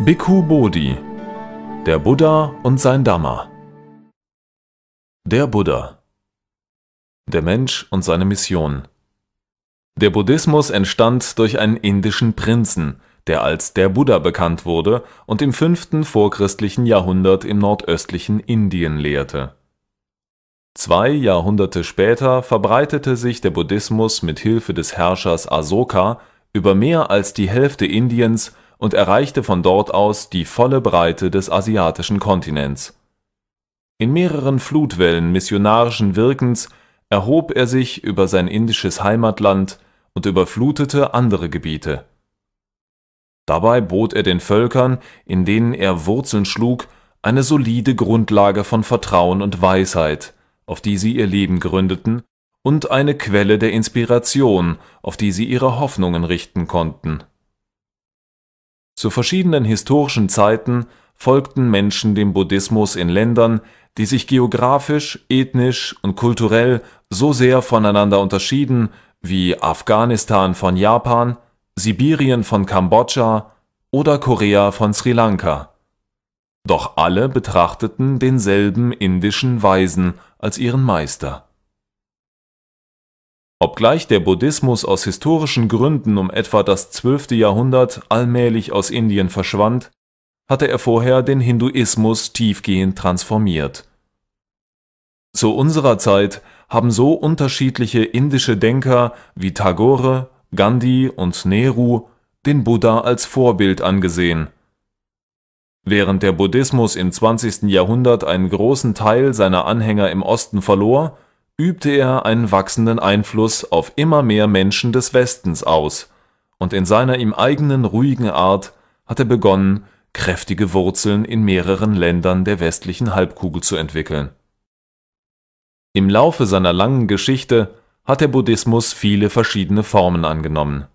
Bhikkhu Bodhi Der Buddha und sein Dhamma Der Buddha Der Mensch und seine Mission Der Buddhismus entstand durch einen indischen Prinzen, der als der Buddha bekannt wurde und im 5. vorchristlichen Jahrhundert im nordöstlichen Indien lehrte. Zwei Jahrhunderte später verbreitete sich der Buddhismus mit Hilfe des Herrschers Asoka über mehr als die Hälfte Indiens und erreichte von dort aus die volle Breite des asiatischen Kontinents. In mehreren Flutwellen missionarischen Wirkens erhob er sich über sein indisches Heimatland und überflutete andere Gebiete. Dabei bot er den Völkern, in denen er Wurzeln schlug, eine solide Grundlage von Vertrauen und Weisheit, auf die sie ihr Leben gründeten und eine Quelle der Inspiration, auf die sie ihre Hoffnungen richten konnten. Zu verschiedenen historischen Zeiten folgten Menschen dem Buddhismus in Ländern, die sich geografisch, ethnisch und kulturell so sehr voneinander unterschieden wie Afghanistan von Japan, Sibirien von Kambodscha oder Korea von Sri Lanka. Doch alle betrachteten denselben indischen Weisen als ihren Meister Obgleich der Buddhismus aus historischen Gründen um etwa das 12. Jahrhundert allmählich aus Indien verschwand, hatte er vorher den Hinduismus tiefgehend transformiert. Zu unserer Zeit haben so unterschiedliche indische Denker wie Tagore, Gandhi und Nehru den Buddha als Vorbild angesehen. Während der Buddhismus im 20. Jahrhundert einen großen Teil seiner Anhänger im Osten verlor übte er einen wachsenden Einfluss auf immer mehr Menschen des Westens aus, und in seiner ihm eigenen ruhigen Art hat er begonnen, kräftige Wurzeln in mehreren Ländern der westlichen Halbkugel zu entwickeln. Im Laufe seiner langen Geschichte hat der Buddhismus viele verschiedene Formen angenommen.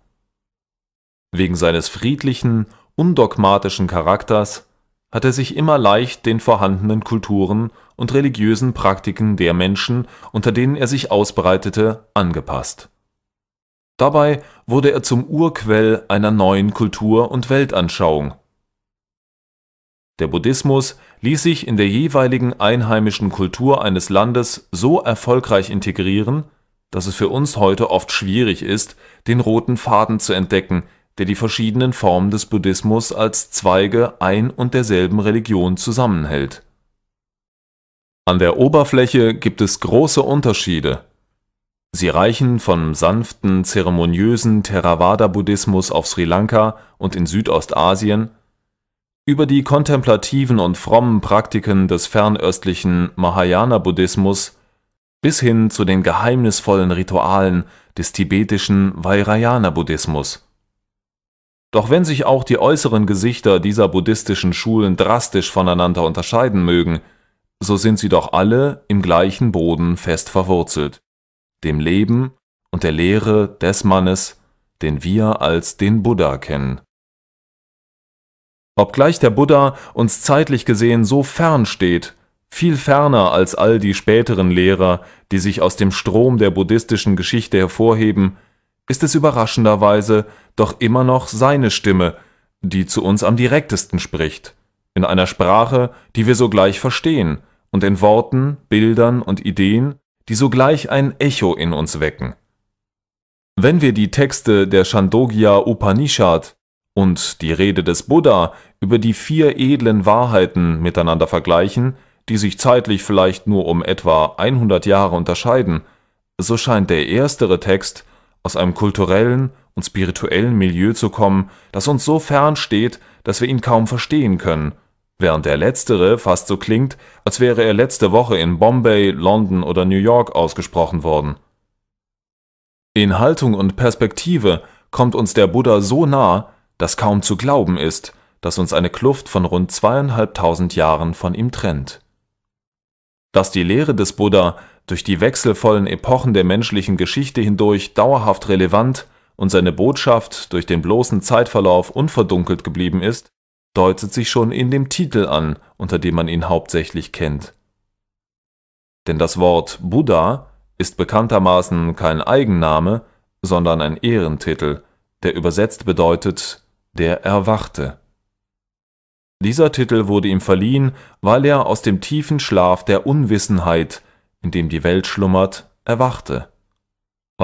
Wegen seines friedlichen, undogmatischen Charakters hat er sich immer leicht den vorhandenen Kulturen und religiösen Praktiken der Menschen, unter denen er sich ausbreitete, angepasst. Dabei wurde er zum Urquell einer neuen Kultur und Weltanschauung. Der Buddhismus ließ sich in der jeweiligen einheimischen Kultur eines Landes so erfolgreich integrieren, dass es für uns heute oft schwierig ist, den roten Faden zu entdecken, der die verschiedenen Formen des Buddhismus als Zweige ein und derselben Religion zusammenhält an der Oberfläche gibt es große Unterschiede. Sie reichen vom sanften, zeremoniösen Theravada-Buddhismus auf Sri Lanka und in Südostasien über die kontemplativen und frommen Praktiken des fernöstlichen Mahayana-Buddhismus bis hin zu den geheimnisvollen Ritualen des tibetischen vairayana buddhismus Doch wenn sich auch die äußeren Gesichter dieser buddhistischen Schulen drastisch voneinander unterscheiden mögen so sind sie doch alle im gleichen Boden fest verwurzelt, dem Leben und der Lehre des Mannes, den wir als den Buddha kennen. Obgleich der Buddha uns zeitlich gesehen so fern steht, viel ferner als all die späteren Lehrer, die sich aus dem Strom der buddhistischen Geschichte hervorheben, ist es überraschenderweise doch immer noch seine Stimme, die zu uns am direktesten spricht, in einer Sprache, die wir sogleich verstehen und in Worten, Bildern und Ideen, die sogleich ein Echo in uns wecken. Wenn wir die Texte der Chandogya Upanishad und die Rede des Buddha über die vier edlen Wahrheiten miteinander vergleichen, die sich zeitlich vielleicht nur um etwa 100 Jahre unterscheiden, so scheint der erstere Text aus einem kulturellen und spirituellen Milieu zu kommen, das uns so fern steht, dass wir ihn kaum verstehen können während der letztere fast so klingt, als wäre er letzte Woche in Bombay, London oder New York ausgesprochen worden. In Haltung und Perspektive kommt uns der Buddha so nah, dass kaum zu glauben ist, dass uns eine Kluft von rund zweieinhalbtausend Jahren von ihm trennt. Dass die Lehre des Buddha durch die wechselvollen Epochen der menschlichen Geschichte hindurch dauerhaft relevant und seine Botschaft durch den bloßen Zeitverlauf unverdunkelt geblieben ist, deutet sich schon in dem Titel an, unter dem man ihn hauptsächlich kennt. Denn das Wort Buddha ist bekanntermaßen kein Eigenname, sondern ein Ehrentitel, der übersetzt bedeutet der Erwachte. Dieser Titel wurde ihm verliehen, weil er aus dem tiefen Schlaf der Unwissenheit, in dem die Welt schlummert, erwachte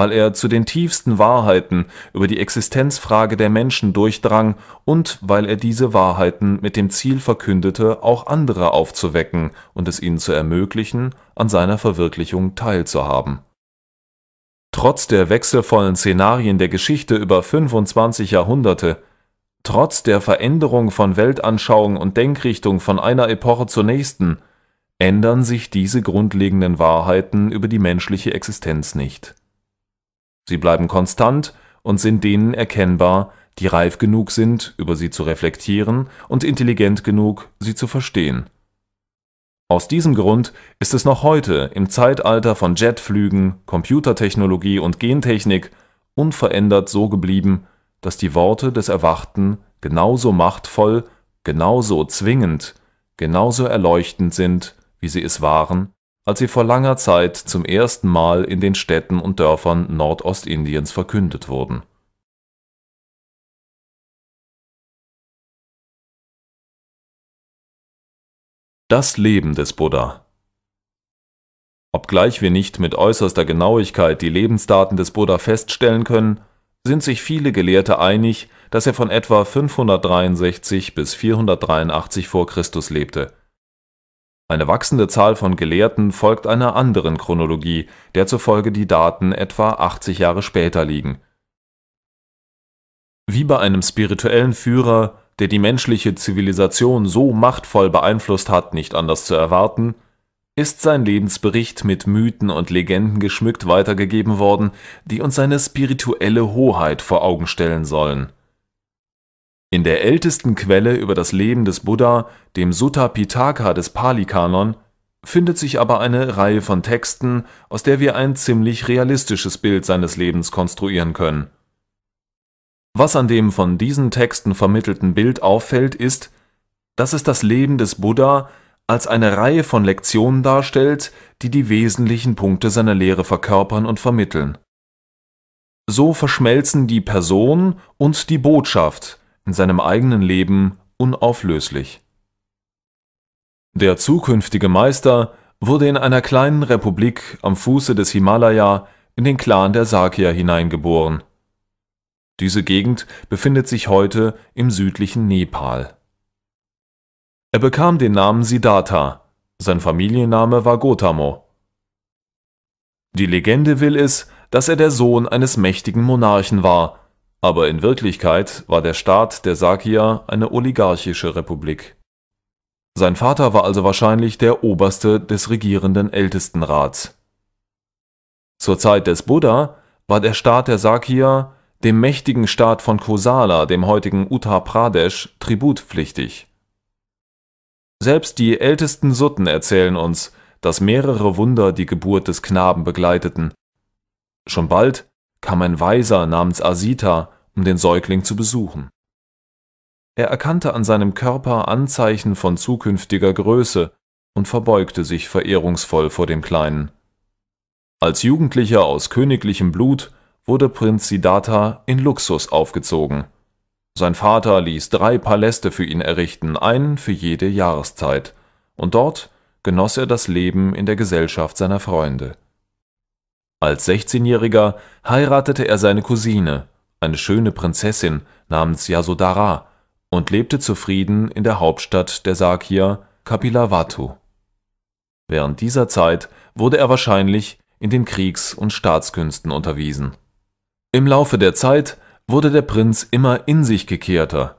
weil er zu den tiefsten Wahrheiten über die Existenzfrage der Menschen durchdrang und weil er diese Wahrheiten mit dem Ziel verkündete, auch andere aufzuwecken und es ihnen zu ermöglichen, an seiner Verwirklichung teilzuhaben. Trotz der wechselvollen Szenarien der Geschichte über 25 Jahrhunderte, trotz der Veränderung von Weltanschauung und Denkrichtung von einer Epoche zur nächsten, ändern sich diese grundlegenden Wahrheiten über die menschliche Existenz nicht. Sie bleiben konstant und sind denen erkennbar, die reif genug sind, über sie zu reflektieren und intelligent genug, sie zu verstehen. Aus diesem Grund ist es noch heute im Zeitalter von Jetflügen, Computertechnologie und Gentechnik unverändert so geblieben, dass die Worte des Erwachten genauso machtvoll, genauso zwingend, genauso erleuchtend sind, wie sie es waren, als sie vor langer Zeit zum ersten Mal in den Städten und Dörfern Nordostindiens verkündet wurden Das Leben des Buddha Obgleich wir nicht mit äußerster Genauigkeit die Lebensdaten des Buddha feststellen können, sind sich viele Gelehrte einig, dass er von etwa 563 bis 483 v. Chr. lebte eine wachsende Zahl von Gelehrten folgt einer anderen Chronologie, der zufolge die Daten etwa 80 Jahre später liegen. Wie bei einem spirituellen Führer, der die menschliche Zivilisation so machtvoll beeinflusst hat, nicht anders zu erwarten, ist sein Lebensbericht mit Mythen und Legenden geschmückt weitergegeben worden, die uns seine spirituelle Hoheit vor Augen stellen sollen in der ältesten Quelle über das Leben des Buddha, dem Sutta Pitaka des Pali-Kanon, findet sich aber eine Reihe von Texten, aus der wir ein ziemlich realistisches Bild seines Lebens konstruieren können. Was an dem von diesen Texten vermittelten Bild auffällt, ist, dass es das Leben des Buddha als eine Reihe von Lektionen darstellt, die die wesentlichen Punkte seiner Lehre verkörpern und vermitteln. So verschmelzen die Person und die Botschaft in seinem eigenen Leben unauflöslich. Der zukünftige Meister wurde in einer kleinen Republik am Fuße des Himalaya in den Clan der Sakya hineingeboren. Diese Gegend befindet sich heute im südlichen Nepal. Er bekam den Namen Siddhartha, sein Familienname war Gotamo. Die Legende will es, dass er der Sohn eines mächtigen Monarchen war aber in Wirklichkeit war der Staat der Sakier eine oligarchische Republik. Sein Vater war also wahrscheinlich der Oberste des regierenden Ältestenrats. Zur Zeit des Buddha war der Staat der Sakier dem mächtigen Staat von Kosala, dem heutigen Uttar Pradesh, tributpflichtig. Selbst die ältesten Sutten erzählen uns, dass mehrere Wunder die Geburt des Knaben begleiteten. Schon bald kam ein Weiser namens Asita, um den Säugling zu besuchen. Er erkannte an seinem Körper Anzeichen von zukünftiger Größe und verbeugte sich verehrungsvoll vor dem Kleinen. Als Jugendlicher aus königlichem Blut wurde Prinz Siddhartha in Luxus aufgezogen. Sein Vater ließ drei Paläste für ihn errichten, einen für jede Jahreszeit, und dort genoss er das Leben in der Gesellschaft seiner Freunde. Als 16-Jähriger heiratete er seine Cousine, eine schöne Prinzessin namens Yasodhara, und lebte zufrieden in der Hauptstadt der Sakier, Kapilavatu. Während dieser Zeit wurde er wahrscheinlich in den Kriegs- und Staatskünsten unterwiesen. Im Laufe der Zeit wurde der Prinz immer in sich gekehrter.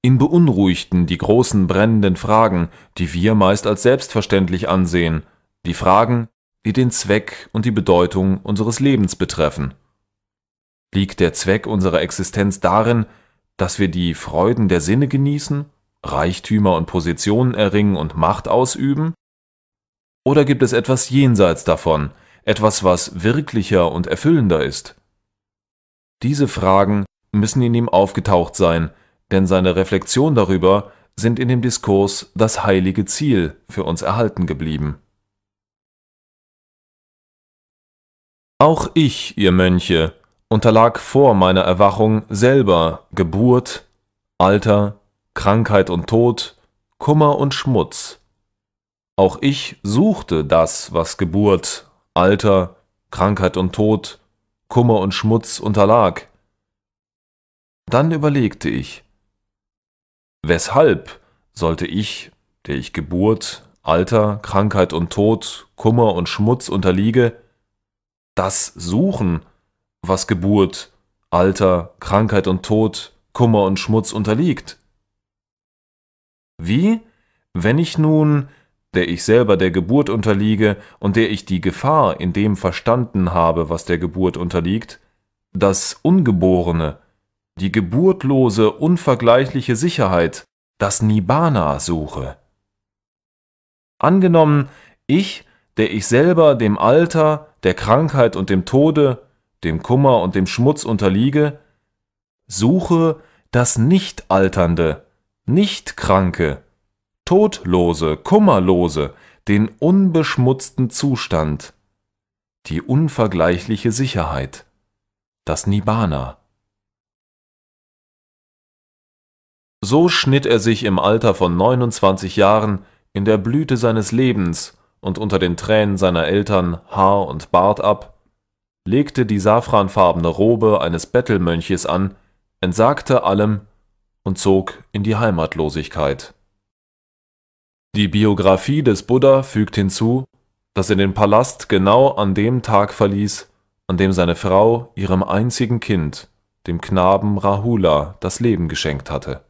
Ihn beunruhigten die großen brennenden Fragen, die wir meist als selbstverständlich ansehen, die Fragen die den Zweck und die Bedeutung unseres Lebens betreffen. Liegt der Zweck unserer Existenz darin, dass wir die Freuden der Sinne genießen, Reichtümer und Positionen erringen und Macht ausüben? Oder gibt es etwas jenseits davon, etwas, was wirklicher und erfüllender ist? Diese Fragen müssen in ihm aufgetaucht sein, denn seine Reflexion darüber sind in dem Diskurs das heilige Ziel für uns erhalten geblieben. Auch ich, ihr Mönche, unterlag vor meiner Erwachung selber Geburt, Alter, Krankheit und Tod, Kummer und Schmutz. Auch ich suchte das, was Geburt, Alter, Krankheit und Tod, Kummer und Schmutz unterlag. Dann überlegte ich, weshalb sollte ich, der ich Geburt, Alter, Krankheit und Tod, Kummer und Schmutz unterliege, das suchen, was Geburt, Alter, Krankheit und Tod, Kummer und Schmutz unterliegt. Wie, wenn ich nun, der ich selber der Geburt unterliege und der ich die Gefahr in dem verstanden habe, was der Geburt unterliegt, das Ungeborene, die geburtlose, unvergleichliche Sicherheit, das Nibbana suche. Angenommen, ich der ich selber dem Alter, der Krankheit und dem Tode, dem Kummer und dem Schmutz unterliege, suche das Nicht-Alternde, Nicht-Kranke, Todlose, Kummerlose, den unbeschmutzten Zustand, die unvergleichliche Sicherheit, das Nibbana. So schnitt er sich im Alter von 29 Jahren in der Blüte seines Lebens und unter den Tränen seiner Eltern Haar und Bart ab, legte die safranfarbene Robe eines Bettelmönches an, entsagte allem und zog in die Heimatlosigkeit. Die Biografie des Buddha fügt hinzu, dass er den Palast genau an dem Tag verließ, an dem seine Frau ihrem einzigen Kind, dem Knaben Rahula, das Leben geschenkt hatte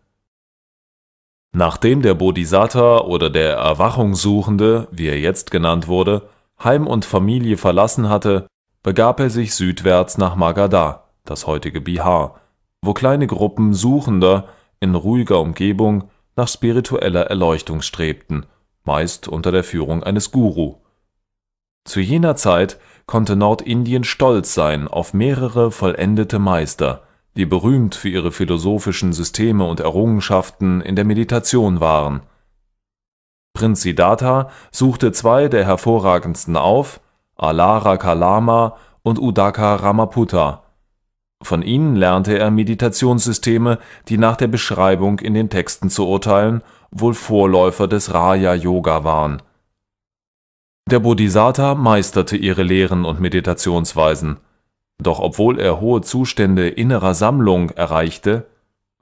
Nachdem der Bodhisattva oder der Erwachungssuchende, wie er jetzt genannt wurde, Heim und Familie verlassen hatte, begab er sich südwärts nach Magadha, das heutige Bihar, wo kleine Gruppen Suchender in ruhiger Umgebung nach spiritueller Erleuchtung strebten, meist unter der Führung eines Guru. Zu jener Zeit konnte Nordindien stolz sein auf mehrere vollendete Meister die berühmt für ihre philosophischen Systeme und Errungenschaften in der Meditation waren. Prinz Siddhartha suchte zwei der hervorragendsten auf, Alara Kalama und Udaka Ramaputta. Von ihnen lernte er Meditationssysteme, die nach der Beschreibung in den Texten zu urteilen wohl Vorläufer des Raja Yoga waren. Der Bodhisattva meisterte ihre Lehren und Meditationsweisen. Doch obwohl er hohe Zustände innerer Sammlung erreichte,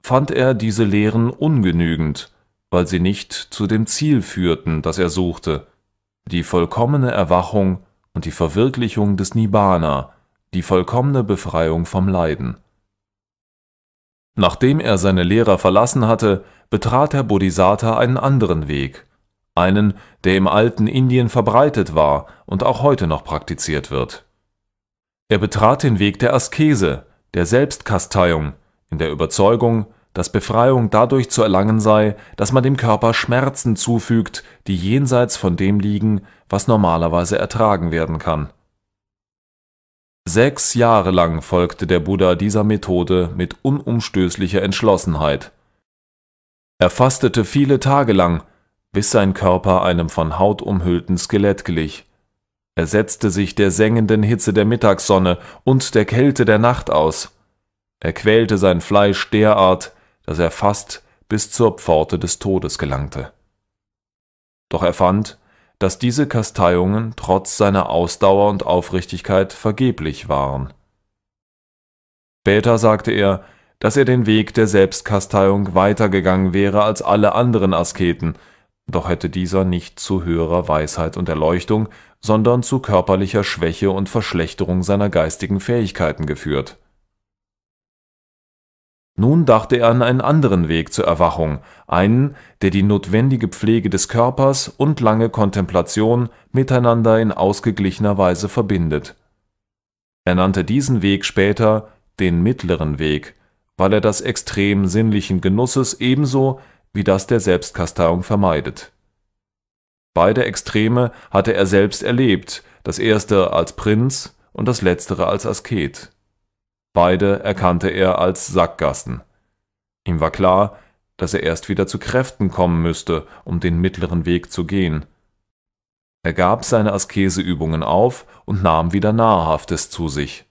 fand er diese Lehren ungenügend, weil sie nicht zu dem Ziel führten, das er suchte, die vollkommene Erwachung und die Verwirklichung des Nibbana, die vollkommene Befreiung vom Leiden. Nachdem er seine Lehrer verlassen hatte, betrat Herr Bodhisatta einen anderen Weg, einen, der im alten Indien verbreitet war und auch heute noch praktiziert wird er betrat den Weg der Askese, der Selbstkasteiung, in der Überzeugung, dass Befreiung dadurch zu erlangen sei, dass man dem Körper Schmerzen zufügt, die jenseits von dem liegen, was normalerweise ertragen werden kann. Sechs Jahre lang folgte der Buddha dieser Methode mit unumstößlicher Entschlossenheit. Er fastete viele Tage lang, bis sein Körper einem von Haut umhüllten Skelett glich. Er setzte sich der sengenden Hitze der Mittagssonne und der Kälte der Nacht aus. Er quälte sein Fleisch derart, dass er fast bis zur Pforte des Todes gelangte. Doch er fand, dass diese Kasteiungen trotz seiner Ausdauer und Aufrichtigkeit vergeblich waren. Später sagte er, dass er den Weg der Selbstkasteiung weitergegangen wäre als alle anderen Asketen, doch hätte dieser nicht zu höherer Weisheit und Erleuchtung, sondern zu körperlicher Schwäche und Verschlechterung seiner geistigen Fähigkeiten geführt. Nun dachte er an einen anderen Weg zur Erwachung, einen, der die notwendige Pflege des Körpers und lange Kontemplation miteinander in ausgeglichener Weise verbindet. Er nannte diesen Weg später den mittleren Weg, weil er das Extrem sinnlichen Genusses ebenso wie das der Selbstkasteiung vermeidet Beide Extreme hatte er selbst erlebt, das erste als Prinz und das letztere als Asket. Beide erkannte er als Sackgassen. Ihm war klar, dass er erst wieder zu Kräften kommen müsste, um den mittleren Weg zu gehen. Er gab seine Askeseübungen auf und nahm wieder Nahrhaftes zu sich.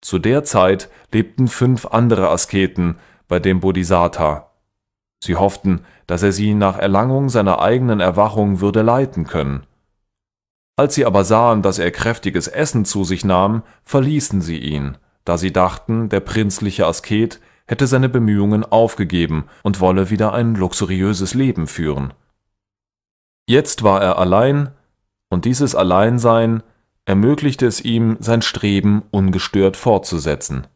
Zu der Zeit lebten fünf andere Asketen bei dem Bodhisattva. Sie hofften, dass er sie nach Erlangung seiner eigenen Erwachung würde leiten können. Als sie aber sahen, dass er kräftiges Essen zu sich nahm, verließen sie ihn, da sie dachten, der prinzliche Asket hätte seine Bemühungen aufgegeben und wolle wieder ein luxuriöses Leben führen. Jetzt war er allein, und dieses Alleinsein ermöglichte es ihm, sein Streben ungestört fortzusetzen.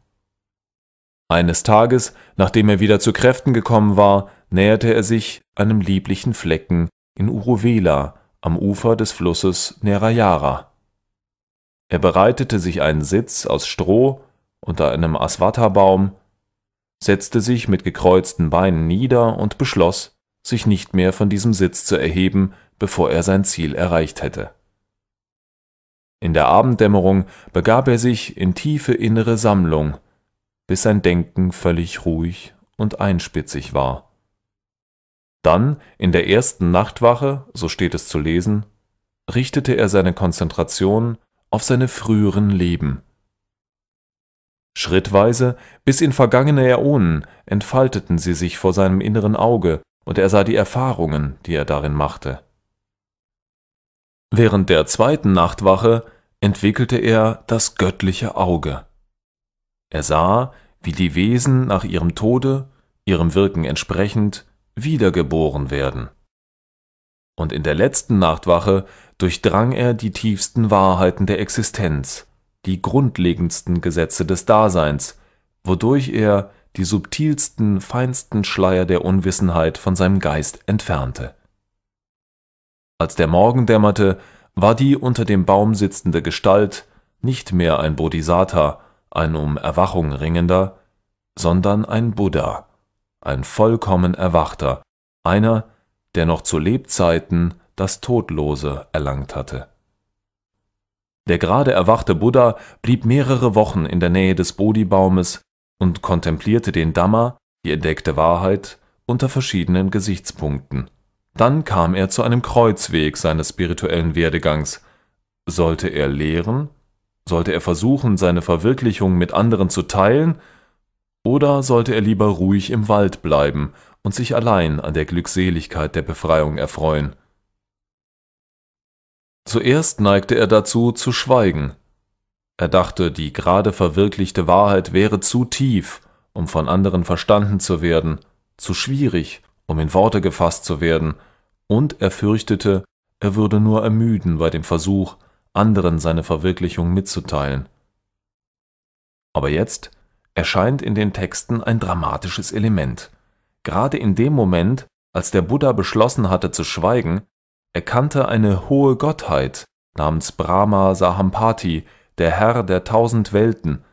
Eines Tages, nachdem er wieder zu Kräften gekommen war, näherte er sich einem lieblichen Flecken in Uruvela am Ufer des Flusses Nerayara. Er bereitete sich einen Sitz aus Stroh unter einem Aswatha-Baum, setzte sich mit gekreuzten Beinen nieder und beschloss, sich nicht mehr von diesem Sitz zu erheben, bevor er sein Ziel erreicht hätte. In der Abenddämmerung begab er sich in tiefe innere Sammlung bis sein Denken völlig ruhig und einspitzig war. Dann, in der ersten Nachtwache, so steht es zu lesen, richtete er seine Konzentration auf seine früheren Leben. Schrittweise, bis in vergangene Äonen, entfalteten sie sich vor seinem inneren Auge, und er sah die Erfahrungen, die er darin machte. Während der zweiten Nachtwache entwickelte er das göttliche Auge. Er sah, wie die Wesen nach ihrem Tode, ihrem Wirken entsprechend, wiedergeboren werden. Und in der letzten Nachtwache durchdrang er die tiefsten Wahrheiten der Existenz, die grundlegendsten Gesetze des Daseins, wodurch er die subtilsten, feinsten Schleier der Unwissenheit von seinem Geist entfernte. Als der Morgen dämmerte, war die unter dem Baum sitzende Gestalt nicht mehr ein Bodhisatta, ein um Erwachung ringender, sondern ein Buddha, ein vollkommen Erwachter, einer, der noch zu Lebzeiten das Todlose erlangt hatte. Der gerade erwachte Buddha blieb mehrere Wochen in der Nähe des Bodhibaumes und kontemplierte den Dhamma, die entdeckte Wahrheit, unter verschiedenen Gesichtspunkten. Dann kam er zu einem Kreuzweg seines spirituellen Werdegangs. Sollte er lehren sollte er versuchen, seine Verwirklichung mit anderen zu teilen, oder sollte er lieber ruhig im Wald bleiben und sich allein an der Glückseligkeit der Befreiung erfreuen? Zuerst neigte er dazu, zu schweigen. Er dachte, die gerade verwirklichte Wahrheit wäre zu tief, um von anderen verstanden zu werden, zu schwierig, um in Worte gefasst zu werden, und er fürchtete, er würde nur ermüden bei dem Versuch, anderen seine Verwirklichung mitzuteilen. Aber jetzt erscheint in den Texten ein dramatisches Element. Gerade in dem Moment, als der Buddha beschlossen hatte zu schweigen, erkannte eine hohe Gottheit namens Brahma Sahampati, der Herr der tausend Welten,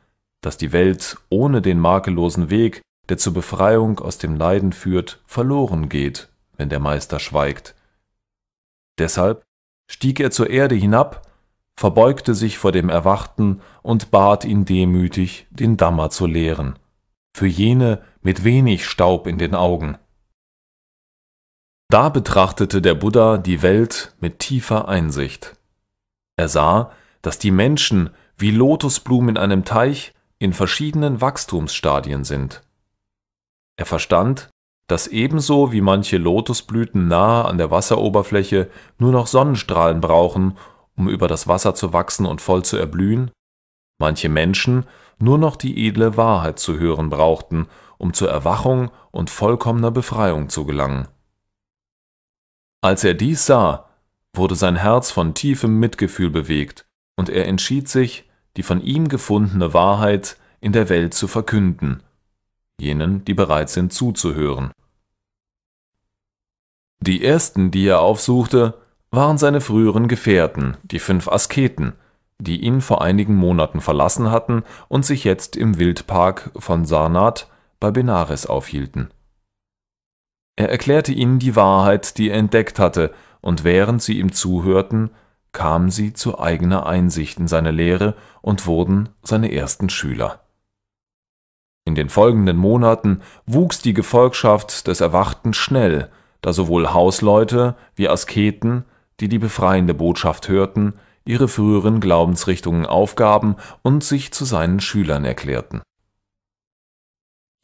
dass die Welt ohne den makellosen Weg, der zur Befreiung aus dem Leiden führt, verloren geht, wenn der Meister schweigt. Deshalb stieg er zur Erde hinab verbeugte sich vor dem Erwachten und bat ihn demütig, den Dammer zu leeren, für jene mit wenig Staub in den Augen. Da betrachtete der Buddha die Welt mit tiefer Einsicht. Er sah, dass die Menschen wie Lotusblumen in einem Teich in verschiedenen Wachstumsstadien sind. Er verstand, dass ebenso wie manche Lotusblüten nahe an der Wasseroberfläche nur noch Sonnenstrahlen brauchen, um über das Wasser zu wachsen und voll zu erblühen, manche Menschen nur noch die edle Wahrheit zu hören brauchten, um zur Erwachung und vollkommener Befreiung zu gelangen. Als er dies sah, wurde sein Herz von tiefem Mitgefühl bewegt, und er entschied sich, die von ihm gefundene Wahrheit in der Welt zu verkünden, jenen, die bereit sind zuzuhören. Die ersten, die er aufsuchte, waren seine früheren Gefährten, die fünf Asketen, die ihn vor einigen Monaten verlassen hatten und sich jetzt im Wildpark von Sarnath bei Benares aufhielten. Er erklärte ihnen die Wahrheit, die er entdeckt hatte, und während sie ihm zuhörten, kamen sie zu eigener Einsicht in seine Lehre und wurden seine ersten Schüler. In den folgenden Monaten wuchs die Gefolgschaft des Erwachten schnell, da sowohl Hausleute wie Asketen die die befreiende Botschaft hörten, ihre früheren Glaubensrichtungen aufgaben und sich zu seinen Schülern erklärten.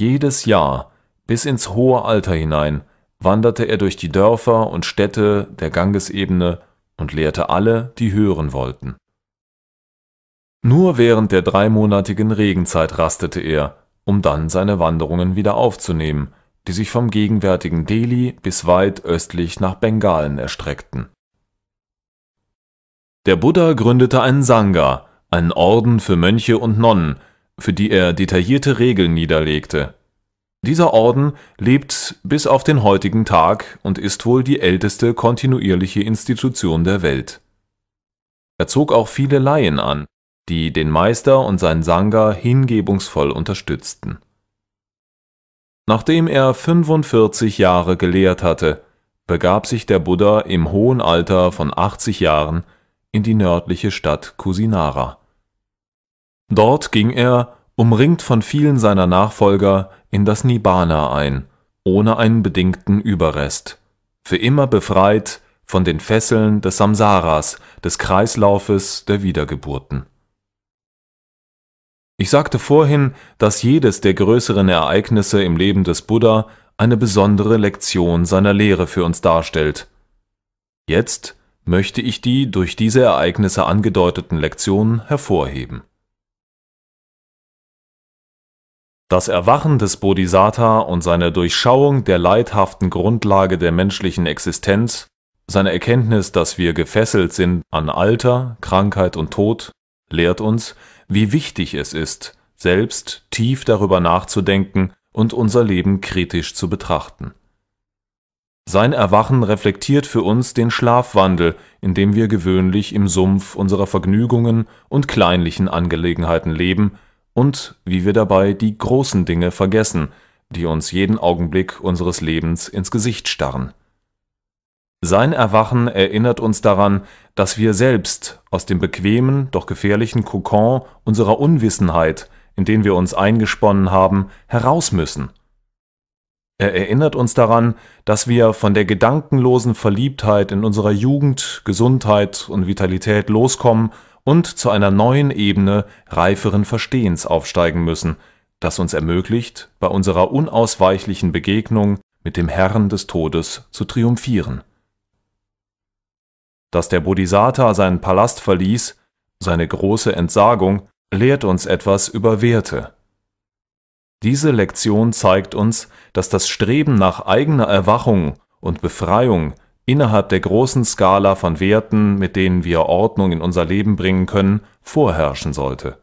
Jedes Jahr, bis ins hohe Alter hinein, wanderte er durch die Dörfer und Städte der Gangesebene und lehrte alle, die hören wollten. Nur während der dreimonatigen Regenzeit rastete er, um dann seine Wanderungen wieder aufzunehmen, die sich vom gegenwärtigen Delhi bis weit östlich nach Bengalen erstreckten. Der Buddha gründete einen Sangha, einen Orden für Mönche und Nonnen, für die er detaillierte Regeln niederlegte. Dieser Orden lebt bis auf den heutigen Tag und ist wohl die älteste kontinuierliche Institution der Welt. Er zog auch viele Laien an, die den Meister und seinen Sangha hingebungsvoll unterstützten. Nachdem er 45 Jahre gelehrt hatte, begab sich der Buddha im hohen Alter von 80 Jahren in die nördliche Stadt Kusinara. Dort ging er, umringt von vielen seiner Nachfolger, in das Nibbana ein, ohne einen bedingten Überrest, für immer befreit von den Fesseln des Samsaras, des Kreislaufes der Wiedergeburten. Ich sagte vorhin, dass jedes der größeren Ereignisse im Leben des Buddha eine besondere Lektion seiner Lehre für uns darstellt. Jetzt möchte ich die durch diese Ereignisse angedeuteten Lektionen hervorheben. Das Erwachen des Bodhisattva und seine Durchschauung der leidhaften Grundlage der menschlichen Existenz, seine Erkenntnis, dass wir gefesselt sind an Alter, Krankheit und Tod, lehrt uns, wie wichtig es ist, selbst tief darüber nachzudenken und unser Leben kritisch zu betrachten sein Erwachen reflektiert für uns den Schlafwandel, in dem wir gewöhnlich im Sumpf unserer Vergnügungen und kleinlichen Angelegenheiten leben und wie wir dabei die großen Dinge vergessen, die uns jeden Augenblick unseres Lebens ins Gesicht starren. Sein Erwachen erinnert uns daran, dass wir selbst aus dem bequemen, doch gefährlichen Kokon unserer Unwissenheit, in den wir uns eingesponnen haben, heraus müssen – er erinnert uns daran, dass wir von der gedankenlosen Verliebtheit in unserer Jugend, Gesundheit und Vitalität loskommen und zu einer neuen Ebene reiferen Verstehens aufsteigen müssen, das uns ermöglicht, bei unserer unausweichlichen Begegnung mit dem Herrn des Todes zu triumphieren. Dass der Bodhisatta seinen Palast verließ, seine große Entsagung, lehrt uns etwas über Werte. Diese Lektion zeigt uns, dass das Streben nach eigener Erwachung und Befreiung innerhalb der großen Skala von Werten, mit denen wir Ordnung in unser Leben bringen können, vorherrschen sollte.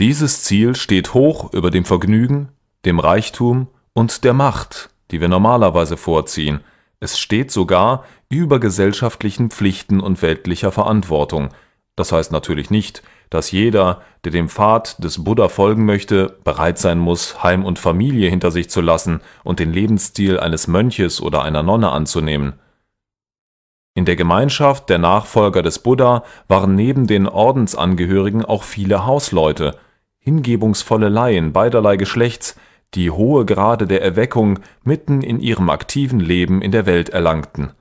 Dieses Ziel steht hoch über dem Vergnügen, dem Reichtum und der Macht, die wir normalerweise vorziehen, es steht sogar über gesellschaftlichen Pflichten und weltlicher Verantwortung das heißt natürlich nicht, dass jeder, der dem Pfad des Buddha folgen möchte, bereit sein muss, Heim und Familie hinter sich zu lassen und den Lebensstil eines Mönches oder einer Nonne anzunehmen. In der Gemeinschaft der Nachfolger des Buddha waren neben den Ordensangehörigen auch viele Hausleute, hingebungsvolle Laien beiderlei Geschlechts, die hohe Grade der Erweckung mitten in ihrem aktiven Leben in der Welt erlangten.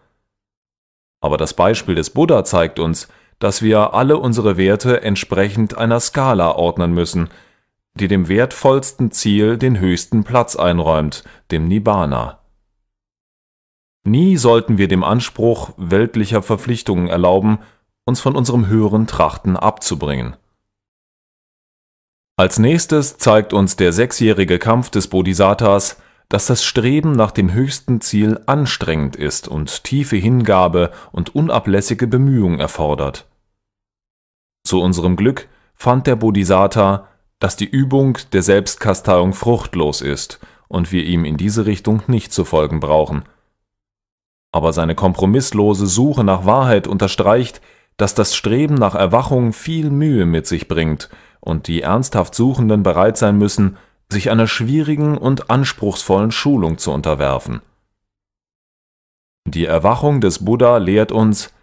Aber das Beispiel des Buddha zeigt uns, dass wir alle unsere Werte entsprechend einer Skala ordnen müssen, die dem wertvollsten Ziel den höchsten Platz einräumt, dem Nibbana. Nie sollten wir dem Anspruch weltlicher Verpflichtungen erlauben, uns von unserem höheren Trachten abzubringen. Als nächstes zeigt uns der sechsjährige Kampf des Bodhisattas, dass das Streben nach dem höchsten Ziel anstrengend ist und tiefe Hingabe und unablässige Bemühung erfordert. Zu unserem Glück fand der Bodhisattva, dass die Übung der Selbstkasteiung fruchtlos ist und wir ihm in diese Richtung nicht zu folgen brauchen. Aber seine kompromisslose Suche nach Wahrheit unterstreicht, dass das Streben nach Erwachung viel Mühe mit sich bringt und die ernsthaft Suchenden bereit sein müssen, sich einer schwierigen und anspruchsvollen Schulung zu unterwerfen. Die Erwachung des Buddha lehrt uns,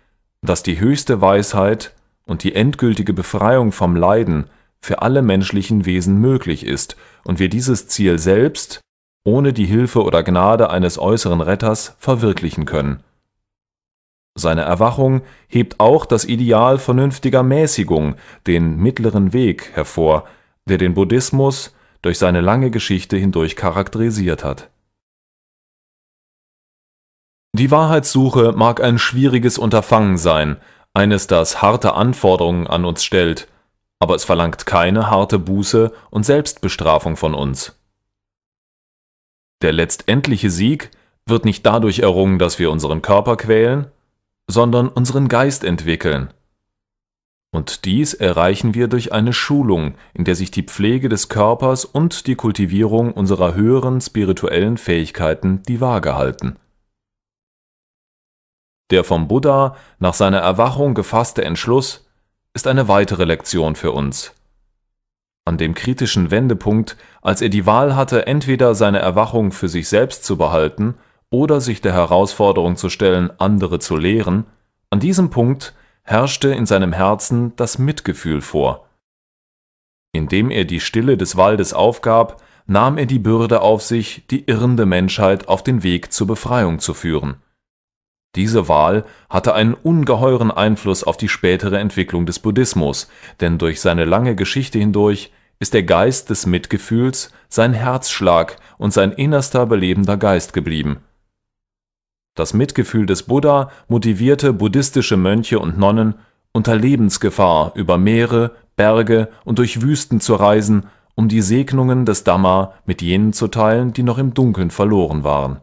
dass die höchste Weisheit und die endgültige Befreiung vom Leiden für alle menschlichen Wesen möglich ist und wir dieses Ziel selbst ohne die Hilfe oder Gnade eines äußeren Retters verwirklichen können. Seine Erwachung hebt auch das Ideal vernünftiger Mäßigung, den mittleren Weg, hervor, der den Buddhismus durch seine lange Geschichte hindurch charakterisiert hat. Die Wahrheitssuche mag ein schwieriges Unterfangen sein, eines, das harte Anforderungen an uns stellt, aber es verlangt keine harte Buße und Selbstbestrafung von uns. Der letztendliche Sieg wird nicht dadurch errungen, dass wir unseren Körper quälen, sondern unseren Geist entwickeln. Und dies erreichen wir durch eine Schulung, in der sich die Pflege des Körpers und die Kultivierung unserer höheren spirituellen Fähigkeiten die Waage halten. Der vom Buddha nach seiner Erwachung gefasste Entschluss ist eine weitere Lektion für uns. An dem kritischen Wendepunkt, als er die Wahl hatte, entweder seine Erwachung für sich selbst zu behalten oder sich der Herausforderung zu stellen, andere zu lehren, an diesem Punkt herrschte in seinem Herzen das Mitgefühl vor. Indem er die Stille des Waldes aufgab, nahm er die Bürde auf sich, die irrende Menschheit auf den Weg zur Befreiung zu führen diese Wahl hatte einen ungeheuren Einfluss auf die spätere Entwicklung des Buddhismus, denn durch seine lange Geschichte hindurch ist der Geist des Mitgefühls sein Herzschlag und sein innerster belebender Geist geblieben. Das Mitgefühl des Buddha motivierte buddhistische Mönche und Nonnen, unter Lebensgefahr über Meere, Berge und durch Wüsten zu reisen, um die Segnungen des Dhamma mit jenen zu teilen, die noch im Dunkeln verloren waren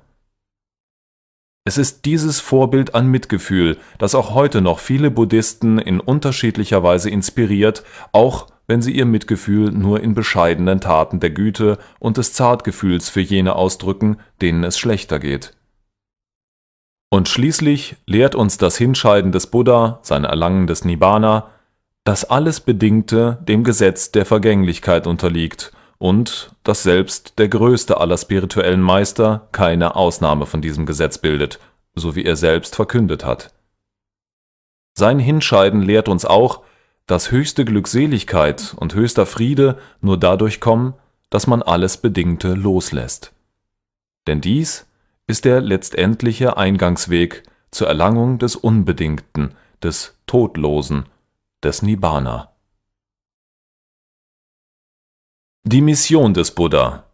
es ist dieses Vorbild an Mitgefühl, das auch heute noch viele Buddhisten in unterschiedlicher Weise inspiriert, auch wenn sie ihr Mitgefühl nur in bescheidenen Taten der Güte und des Zartgefühls für jene ausdrücken, denen es schlechter geht. Und schließlich lehrt uns das Hinscheiden des Buddha, sein Erlangen des Nibbana, dass alles Bedingte dem Gesetz der Vergänglichkeit unterliegt und dass selbst der größte aller spirituellen Meister keine Ausnahme von diesem Gesetz bildet, so wie er selbst verkündet hat. Sein Hinscheiden lehrt uns auch, dass höchste Glückseligkeit und höchster Friede nur dadurch kommen, dass man alles Bedingte loslässt. Denn dies ist der letztendliche Eingangsweg zur Erlangung des Unbedingten, des Todlosen, des Nibbana. Die Mission des Buddha.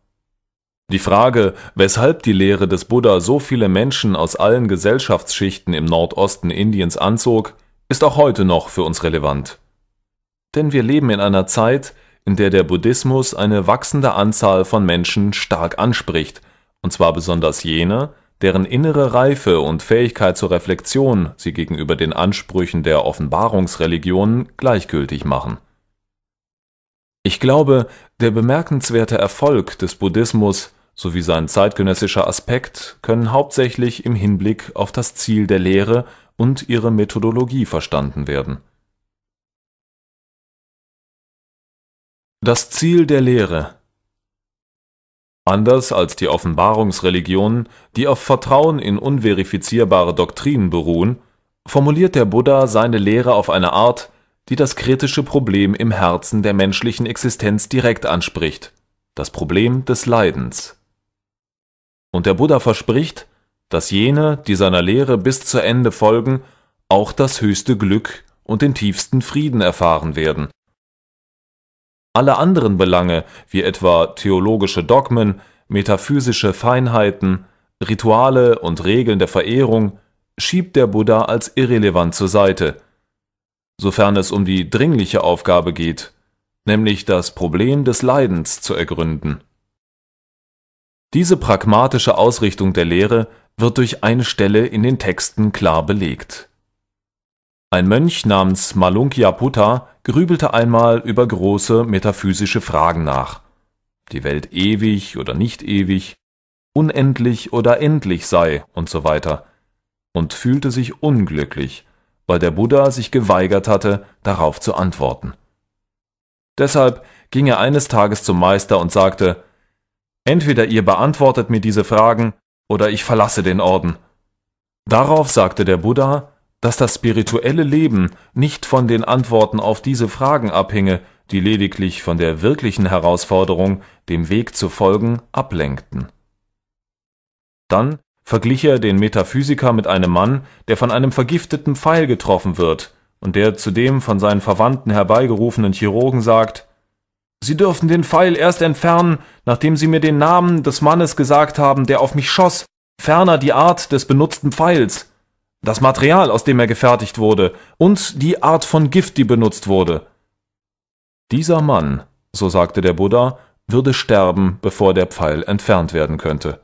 Die Frage, weshalb die Lehre des Buddha so viele Menschen aus allen Gesellschaftsschichten im Nordosten Indiens anzog, ist auch heute noch für uns relevant. Denn wir leben in einer Zeit, in der der Buddhismus eine wachsende Anzahl von Menschen stark anspricht, und zwar besonders jene, deren innere Reife und Fähigkeit zur Reflexion sie gegenüber den Ansprüchen der Offenbarungsreligionen gleichgültig machen ich glaube, der bemerkenswerte Erfolg des Buddhismus sowie sein zeitgenössischer Aspekt können hauptsächlich im Hinblick auf das Ziel der Lehre und ihre Methodologie verstanden werden. Das Ziel der Lehre Anders als die Offenbarungsreligionen, die auf Vertrauen in unverifizierbare Doktrinen beruhen, formuliert der Buddha seine Lehre auf eine Art, die das kritische Problem im Herzen der menschlichen Existenz direkt anspricht, das Problem des Leidens. Und der Buddha verspricht, dass jene, die seiner Lehre bis zu Ende folgen, auch das höchste Glück und den tiefsten Frieden erfahren werden. Alle anderen Belange, wie etwa theologische Dogmen, metaphysische Feinheiten, Rituale und Regeln der Verehrung, schiebt der Buddha als irrelevant zur Seite – sofern es um die dringliche Aufgabe geht, nämlich das Problem des Leidens zu ergründen. Diese pragmatische Ausrichtung der Lehre wird durch eine Stelle in den Texten klar belegt. Ein Mönch namens Malunkyaputta grübelte einmal über große metaphysische Fragen nach. Die Welt ewig oder nicht ewig, unendlich oder endlich sei und so weiter, und fühlte sich unglücklich, weil der Buddha sich geweigert hatte, darauf zu antworten. Deshalb ging er eines Tages zum Meister und sagte, Entweder ihr beantwortet mir diese Fragen oder ich verlasse den Orden. Darauf sagte der Buddha, dass das spirituelle Leben nicht von den Antworten auf diese Fragen abhinge, die lediglich von der wirklichen Herausforderung, dem Weg zu folgen, ablenkten. Dann verglich er den Metaphysiker mit einem Mann, der von einem vergifteten Pfeil getroffen wird und der zu dem von seinen Verwandten herbeigerufenen Chirurgen sagt, Sie dürfen den Pfeil erst entfernen, nachdem Sie mir den Namen des Mannes gesagt haben, der auf mich schoss, ferner die Art des benutzten Pfeils, das Material, aus dem er gefertigt wurde, und die Art von Gift, die benutzt wurde. Dieser Mann, so sagte der Buddha, würde sterben, bevor der Pfeil entfernt werden könnte.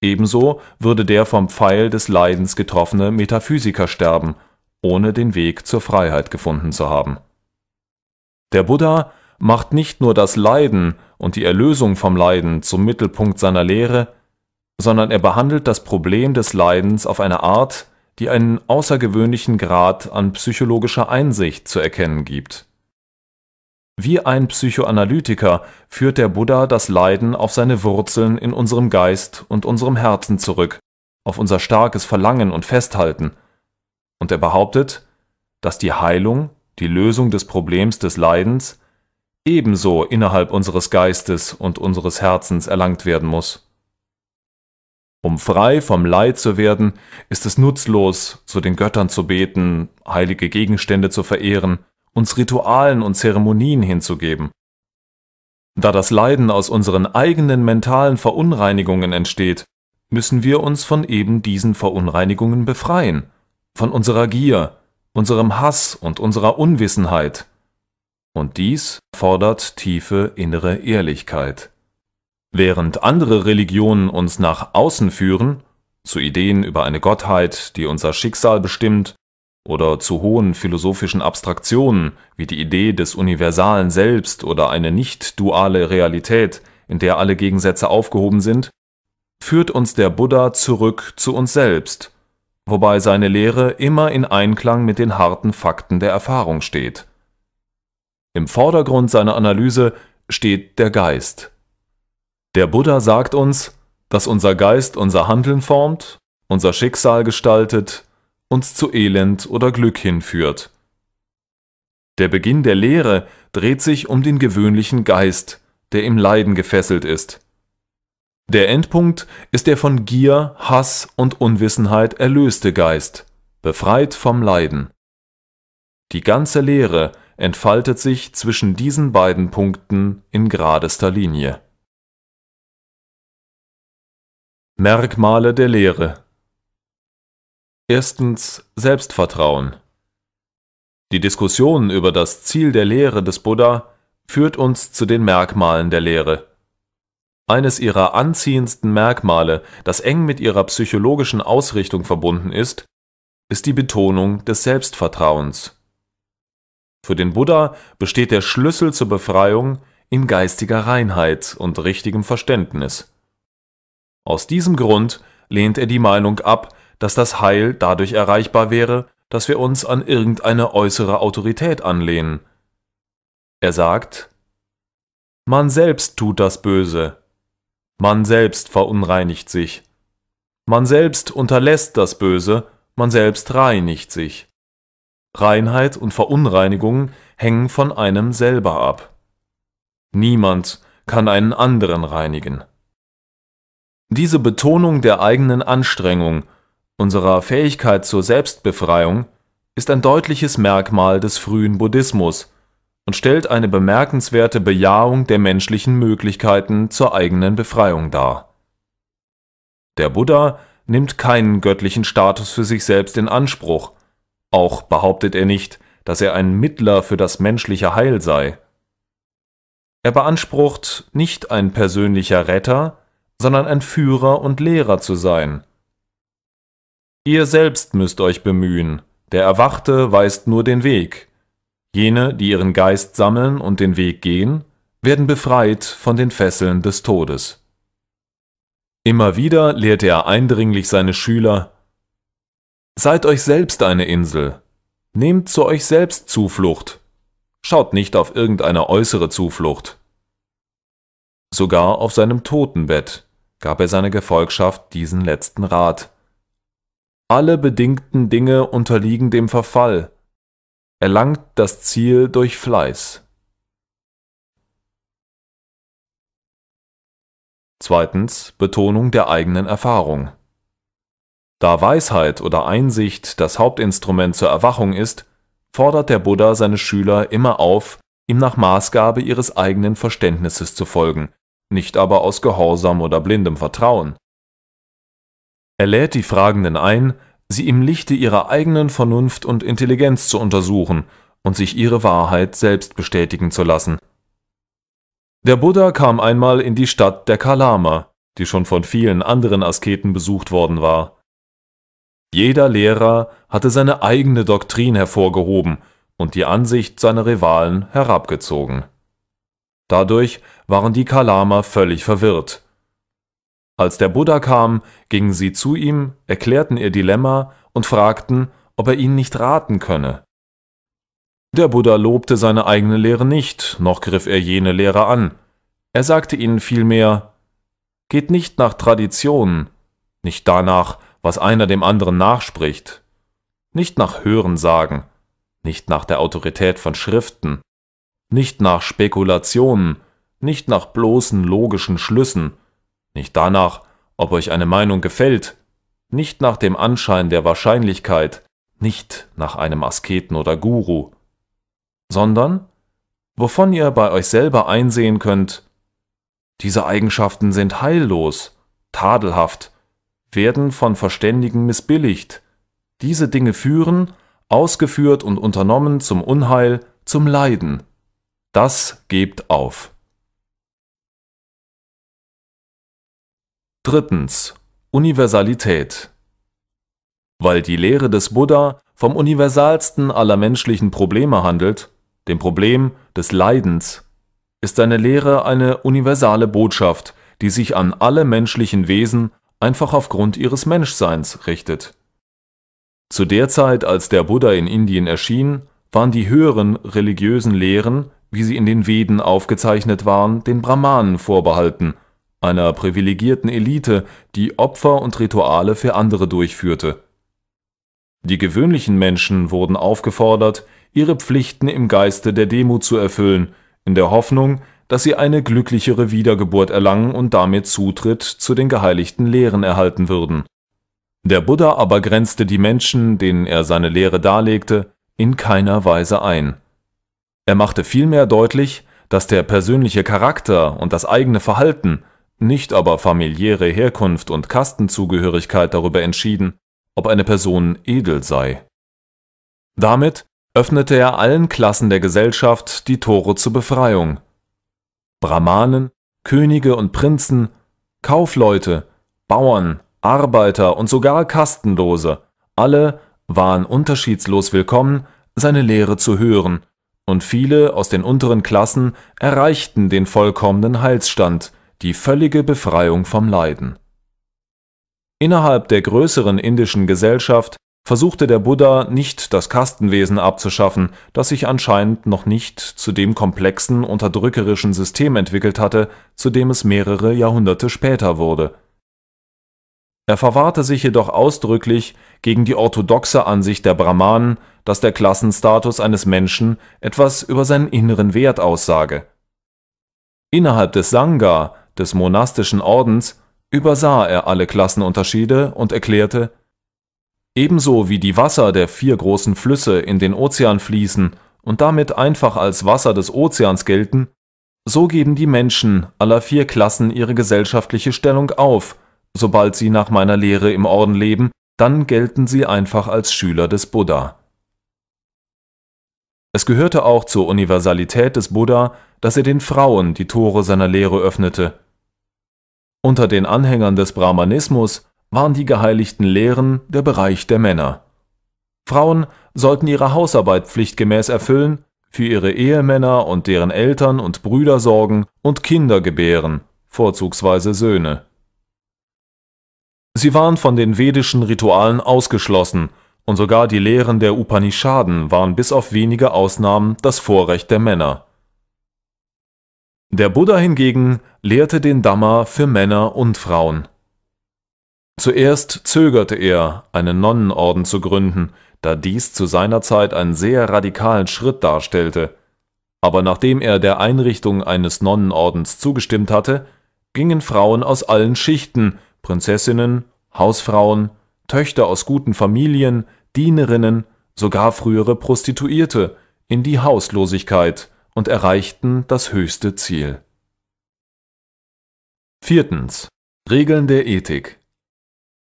Ebenso würde der vom Pfeil des Leidens getroffene Metaphysiker sterben, ohne den Weg zur Freiheit gefunden zu haben. Der Buddha macht nicht nur das Leiden und die Erlösung vom Leiden zum Mittelpunkt seiner Lehre, sondern er behandelt das Problem des Leidens auf eine Art, die einen außergewöhnlichen Grad an psychologischer Einsicht zu erkennen gibt wie ein Psychoanalytiker führt der Buddha das Leiden auf seine Wurzeln in unserem Geist und unserem Herzen zurück, auf unser starkes Verlangen und Festhalten. Und er behauptet, dass die Heilung, die Lösung des Problems des Leidens, ebenso innerhalb unseres Geistes und unseres Herzens erlangt werden muss. Um frei vom Leid zu werden, ist es nutzlos, zu den Göttern zu beten, heilige Gegenstände zu verehren, uns Ritualen und Zeremonien hinzugeben. Da das Leiden aus unseren eigenen mentalen Verunreinigungen entsteht, müssen wir uns von eben diesen Verunreinigungen befreien, von unserer Gier, unserem Hass und unserer Unwissenheit. Und dies fordert tiefe innere Ehrlichkeit. Während andere Religionen uns nach außen führen, zu Ideen über eine Gottheit, die unser Schicksal bestimmt oder zu hohen philosophischen Abstraktionen wie die Idee des universalen Selbst oder eine nicht-duale Realität, in der alle Gegensätze aufgehoben sind, führt uns der Buddha zurück zu uns selbst, wobei seine Lehre immer in Einklang mit den harten Fakten der Erfahrung steht. Im Vordergrund seiner Analyse steht der Geist. Der Buddha sagt uns, dass unser Geist unser Handeln formt, unser Schicksal gestaltet uns zu Elend oder Glück hinführt. Der Beginn der Lehre dreht sich um den gewöhnlichen Geist, der im Leiden gefesselt ist. Der Endpunkt ist der von Gier, Hass und Unwissenheit erlöste Geist, befreit vom Leiden. Die ganze Lehre entfaltet sich zwischen diesen beiden Punkten in geradester Linie. Merkmale der Lehre Erstens Selbstvertrauen. Die Diskussion über das Ziel der Lehre des Buddha führt uns zu den Merkmalen der Lehre. Eines ihrer anziehendsten Merkmale, das eng mit ihrer psychologischen Ausrichtung verbunden ist, ist die Betonung des Selbstvertrauens. Für den Buddha besteht der Schlüssel zur Befreiung in geistiger Reinheit und richtigem Verständnis. Aus diesem Grund lehnt er die Meinung ab, dass das Heil dadurch erreichbar wäre, dass wir uns an irgendeine äußere Autorität anlehnen. Er sagt, man selbst tut das Böse, man selbst verunreinigt sich, man selbst unterlässt das Böse, man selbst reinigt sich. Reinheit und Verunreinigung hängen von einem selber ab. Niemand kann einen anderen reinigen. Diese Betonung der eigenen Anstrengung unserer Fähigkeit zur Selbstbefreiung, ist ein deutliches Merkmal des frühen Buddhismus und stellt eine bemerkenswerte Bejahung der menschlichen Möglichkeiten zur eigenen Befreiung dar. Der Buddha nimmt keinen göttlichen Status für sich selbst in Anspruch, auch behauptet er nicht, dass er ein Mittler für das menschliche Heil sei. Er beansprucht, nicht ein persönlicher Retter, sondern ein Führer und Lehrer zu sein, Ihr selbst müsst euch bemühen, der Erwachte weist nur den Weg. Jene, die ihren Geist sammeln und den Weg gehen, werden befreit von den Fesseln des Todes. Immer wieder lehrte er eindringlich seine Schüler, Seid euch selbst eine Insel, nehmt zu euch selbst Zuflucht, schaut nicht auf irgendeine äußere Zuflucht. Sogar auf seinem Totenbett gab er seiner Gefolgschaft diesen letzten Rat. Alle bedingten Dinge unterliegen dem Verfall, erlangt das Ziel durch Fleiß. Zweitens Betonung der eigenen Erfahrung. Da Weisheit oder Einsicht das Hauptinstrument zur Erwachung ist, fordert der Buddha seine Schüler immer auf, ihm nach Maßgabe ihres eigenen Verständnisses zu folgen, nicht aber aus Gehorsam oder blindem Vertrauen. Er lädt die Fragenden ein, sie im Lichte ihrer eigenen Vernunft und Intelligenz zu untersuchen und sich ihre Wahrheit selbst bestätigen zu lassen. Der Buddha kam einmal in die Stadt der Kalama, die schon von vielen anderen Asketen besucht worden war. Jeder Lehrer hatte seine eigene Doktrin hervorgehoben und die Ansicht seiner Rivalen herabgezogen. Dadurch waren die Kalama völlig verwirrt als der Buddha kam, gingen sie zu ihm, erklärten ihr Dilemma und fragten, ob er ihnen nicht raten könne. Der Buddha lobte seine eigene Lehre nicht, noch griff er jene Lehre an. Er sagte ihnen vielmehr, geht nicht nach Traditionen, nicht danach, was einer dem anderen nachspricht, nicht nach Hörensagen, nicht nach der Autorität von Schriften, nicht nach Spekulationen, nicht nach bloßen logischen Schlüssen, nicht danach, ob euch eine Meinung gefällt, nicht nach dem Anschein der Wahrscheinlichkeit, nicht nach einem Asketen oder Guru, sondern wovon ihr bei euch selber einsehen könnt, diese Eigenschaften sind heillos, tadelhaft, werden von Verständigen missbilligt, diese Dinge führen, ausgeführt und unternommen zum Unheil, zum Leiden. Das gebt auf. Drittens. Universalität. Weil die Lehre des Buddha vom universalsten aller menschlichen Probleme handelt, dem Problem des Leidens, ist seine Lehre eine universale Botschaft, die sich an alle menschlichen Wesen einfach aufgrund ihres Menschseins richtet. Zu der Zeit, als der Buddha in Indien erschien, waren die höheren religiösen Lehren, wie sie in den Veden aufgezeichnet waren, den Brahmanen vorbehalten – einer privilegierten Elite, die Opfer und Rituale für andere durchführte. Die gewöhnlichen Menschen wurden aufgefordert, ihre Pflichten im Geiste der Demut zu erfüllen, in der Hoffnung, dass sie eine glücklichere Wiedergeburt erlangen und damit Zutritt zu den geheiligten Lehren erhalten würden. Der Buddha aber grenzte die Menschen, denen er seine Lehre darlegte, in keiner Weise ein. Er machte vielmehr deutlich, dass der persönliche Charakter und das eigene Verhalten nicht aber familiäre Herkunft und Kastenzugehörigkeit darüber entschieden, ob eine Person edel sei. Damit öffnete er allen Klassen der Gesellschaft die Tore zur Befreiung. Brahmanen, Könige und Prinzen, Kaufleute, Bauern, Arbeiter und sogar Kastenlose, alle waren unterschiedslos willkommen, seine Lehre zu hören, und viele aus den unteren Klassen erreichten den vollkommenen Heilsstand, die völlige Befreiung vom Leiden. Innerhalb der größeren indischen Gesellschaft versuchte der Buddha nicht das Kastenwesen abzuschaffen, das sich anscheinend noch nicht zu dem komplexen, unterdrückerischen System entwickelt hatte, zu dem es mehrere Jahrhunderte später wurde. Er verwahrte sich jedoch ausdrücklich gegen die orthodoxe Ansicht der Brahmanen, dass der Klassenstatus eines Menschen etwas über seinen inneren Wert aussage. Innerhalb des Sangha des monastischen Ordens übersah er alle Klassenunterschiede und erklärte, ebenso wie die Wasser der vier großen Flüsse in den Ozean fließen und damit einfach als Wasser des Ozeans gelten, so geben die Menschen aller vier Klassen ihre gesellschaftliche Stellung auf, sobald sie nach meiner Lehre im Orden leben, dann gelten sie einfach als Schüler des Buddha. Es gehörte auch zur Universalität des Buddha, dass er den Frauen die Tore seiner Lehre öffnete unter den Anhängern des Brahmanismus waren die geheiligten Lehren der Bereich der Männer. Frauen sollten ihre Hausarbeit pflichtgemäß erfüllen, für ihre Ehemänner und deren Eltern und Brüder sorgen und Kinder gebären, vorzugsweise Söhne. Sie waren von den vedischen Ritualen ausgeschlossen, und sogar die Lehren der Upanishaden waren bis auf wenige Ausnahmen das Vorrecht der Männer der Buddha hingegen lehrte den Dhamma für Männer und Frauen. Zuerst zögerte er, einen Nonnenorden zu gründen, da dies zu seiner Zeit einen sehr radikalen Schritt darstellte. Aber nachdem er der Einrichtung eines Nonnenordens zugestimmt hatte, gingen Frauen aus allen Schichten, Prinzessinnen, Hausfrauen, Töchter aus guten Familien, Dienerinnen, sogar frühere Prostituierte, in die Hauslosigkeit und erreichten das höchste Ziel. Viertens. Regeln der Ethik.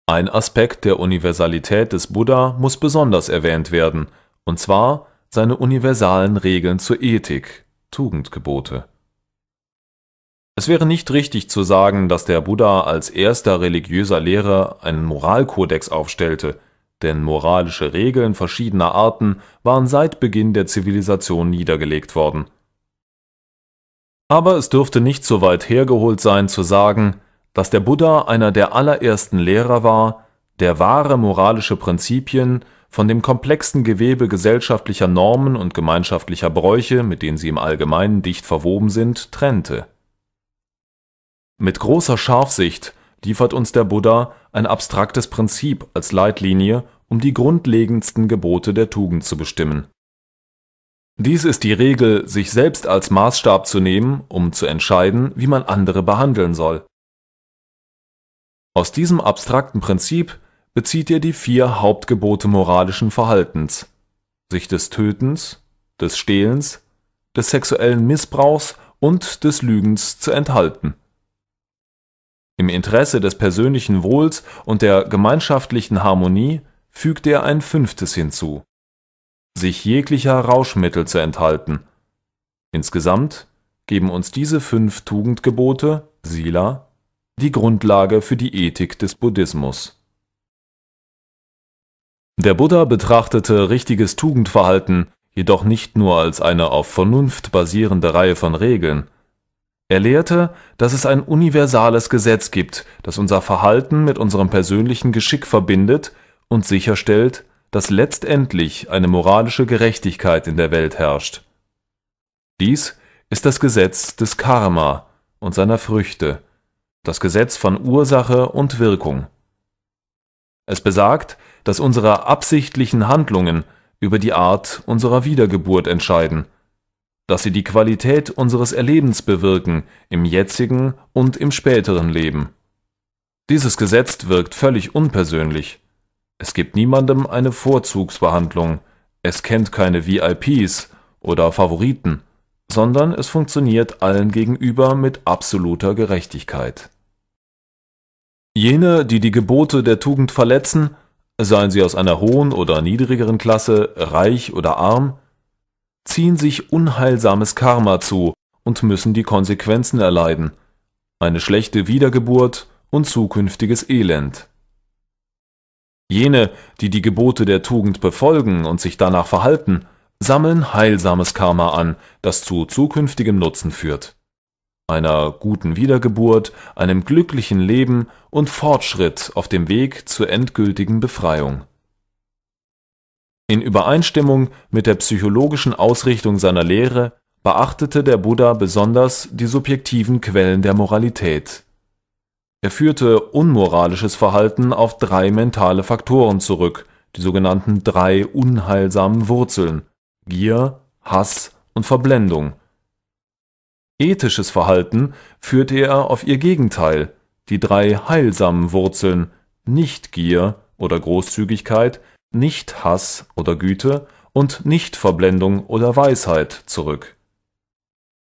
Ein Aspekt der Universalität des Buddha muss besonders erwähnt werden, und zwar seine universalen Regeln zur Ethik, Tugendgebote. Es wäre nicht richtig zu sagen, dass der Buddha als erster religiöser Lehrer einen Moralkodex aufstellte, denn moralische Regeln verschiedener Arten waren seit Beginn der Zivilisation niedergelegt worden. Aber es dürfte nicht so weit hergeholt sein zu sagen, dass der Buddha einer der allerersten Lehrer war, der wahre moralische Prinzipien von dem komplexen Gewebe gesellschaftlicher Normen und gemeinschaftlicher Bräuche, mit denen sie im Allgemeinen dicht verwoben sind, trennte. Mit großer Scharfsicht liefert uns der Buddha ein abstraktes Prinzip als Leitlinie, um die grundlegendsten Gebote der Tugend zu bestimmen. Dies ist die Regel, sich selbst als Maßstab zu nehmen, um zu entscheiden, wie man andere behandeln soll. Aus diesem abstrakten Prinzip bezieht er die vier Hauptgebote moralischen Verhaltens, sich des Tötens, des Stehlens, des sexuellen Missbrauchs und des Lügens zu enthalten im Interesse des persönlichen Wohls und der gemeinschaftlichen Harmonie fügt er ein fünftes hinzu, sich jeglicher Rauschmittel zu enthalten. Insgesamt geben uns diese fünf Tugendgebote, Sila, die Grundlage für die Ethik des Buddhismus. Der Buddha betrachtete richtiges Tugendverhalten jedoch nicht nur als eine auf Vernunft basierende Reihe von Regeln, er lehrte, dass es ein universales Gesetz gibt, das unser Verhalten mit unserem persönlichen Geschick verbindet und sicherstellt, dass letztendlich eine moralische Gerechtigkeit in der Welt herrscht. Dies ist das Gesetz des Karma und seiner Früchte, das Gesetz von Ursache und Wirkung. Es besagt, dass unsere absichtlichen Handlungen über die Art unserer Wiedergeburt entscheiden dass sie die Qualität unseres Erlebens bewirken, im jetzigen und im späteren Leben. Dieses Gesetz wirkt völlig unpersönlich. Es gibt niemandem eine Vorzugsbehandlung, es kennt keine VIPs oder Favoriten, sondern es funktioniert allen gegenüber mit absoluter Gerechtigkeit. Jene, die die Gebote der Tugend verletzen, seien sie aus einer hohen oder niedrigeren Klasse, reich oder arm, ziehen sich unheilsames Karma zu und müssen die Konsequenzen erleiden, eine schlechte Wiedergeburt und zukünftiges Elend. Jene, die die Gebote der Tugend befolgen und sich danach verhalten, sammeln heilsames Karma an, das zu zukünftigem Nutzen führt, einer guten Wiedergeburt, einem glücklichen Leben und Fortschritt auf dem Weg zur endgültigen Befreiung in Übereinstimmung mit der psychologischen Ausrichtung seiner Lehre beachtete der Buddha besonders die subjektiven Quellen der Moralität. Er führte unmoralisches Verhalten auf drei mentale Faktoren zurück, die sogenannten drei unheilsamen Wurzeln Gier, Hass und Verblendung. Ethisches Verhalten führte er auf ihr Gegenteil, die drei heilsamen Wurzeln Nichtgier oder Großzügigkeit nicht Hass oder Güte und nicht Verblendung oder Weisheit zurück.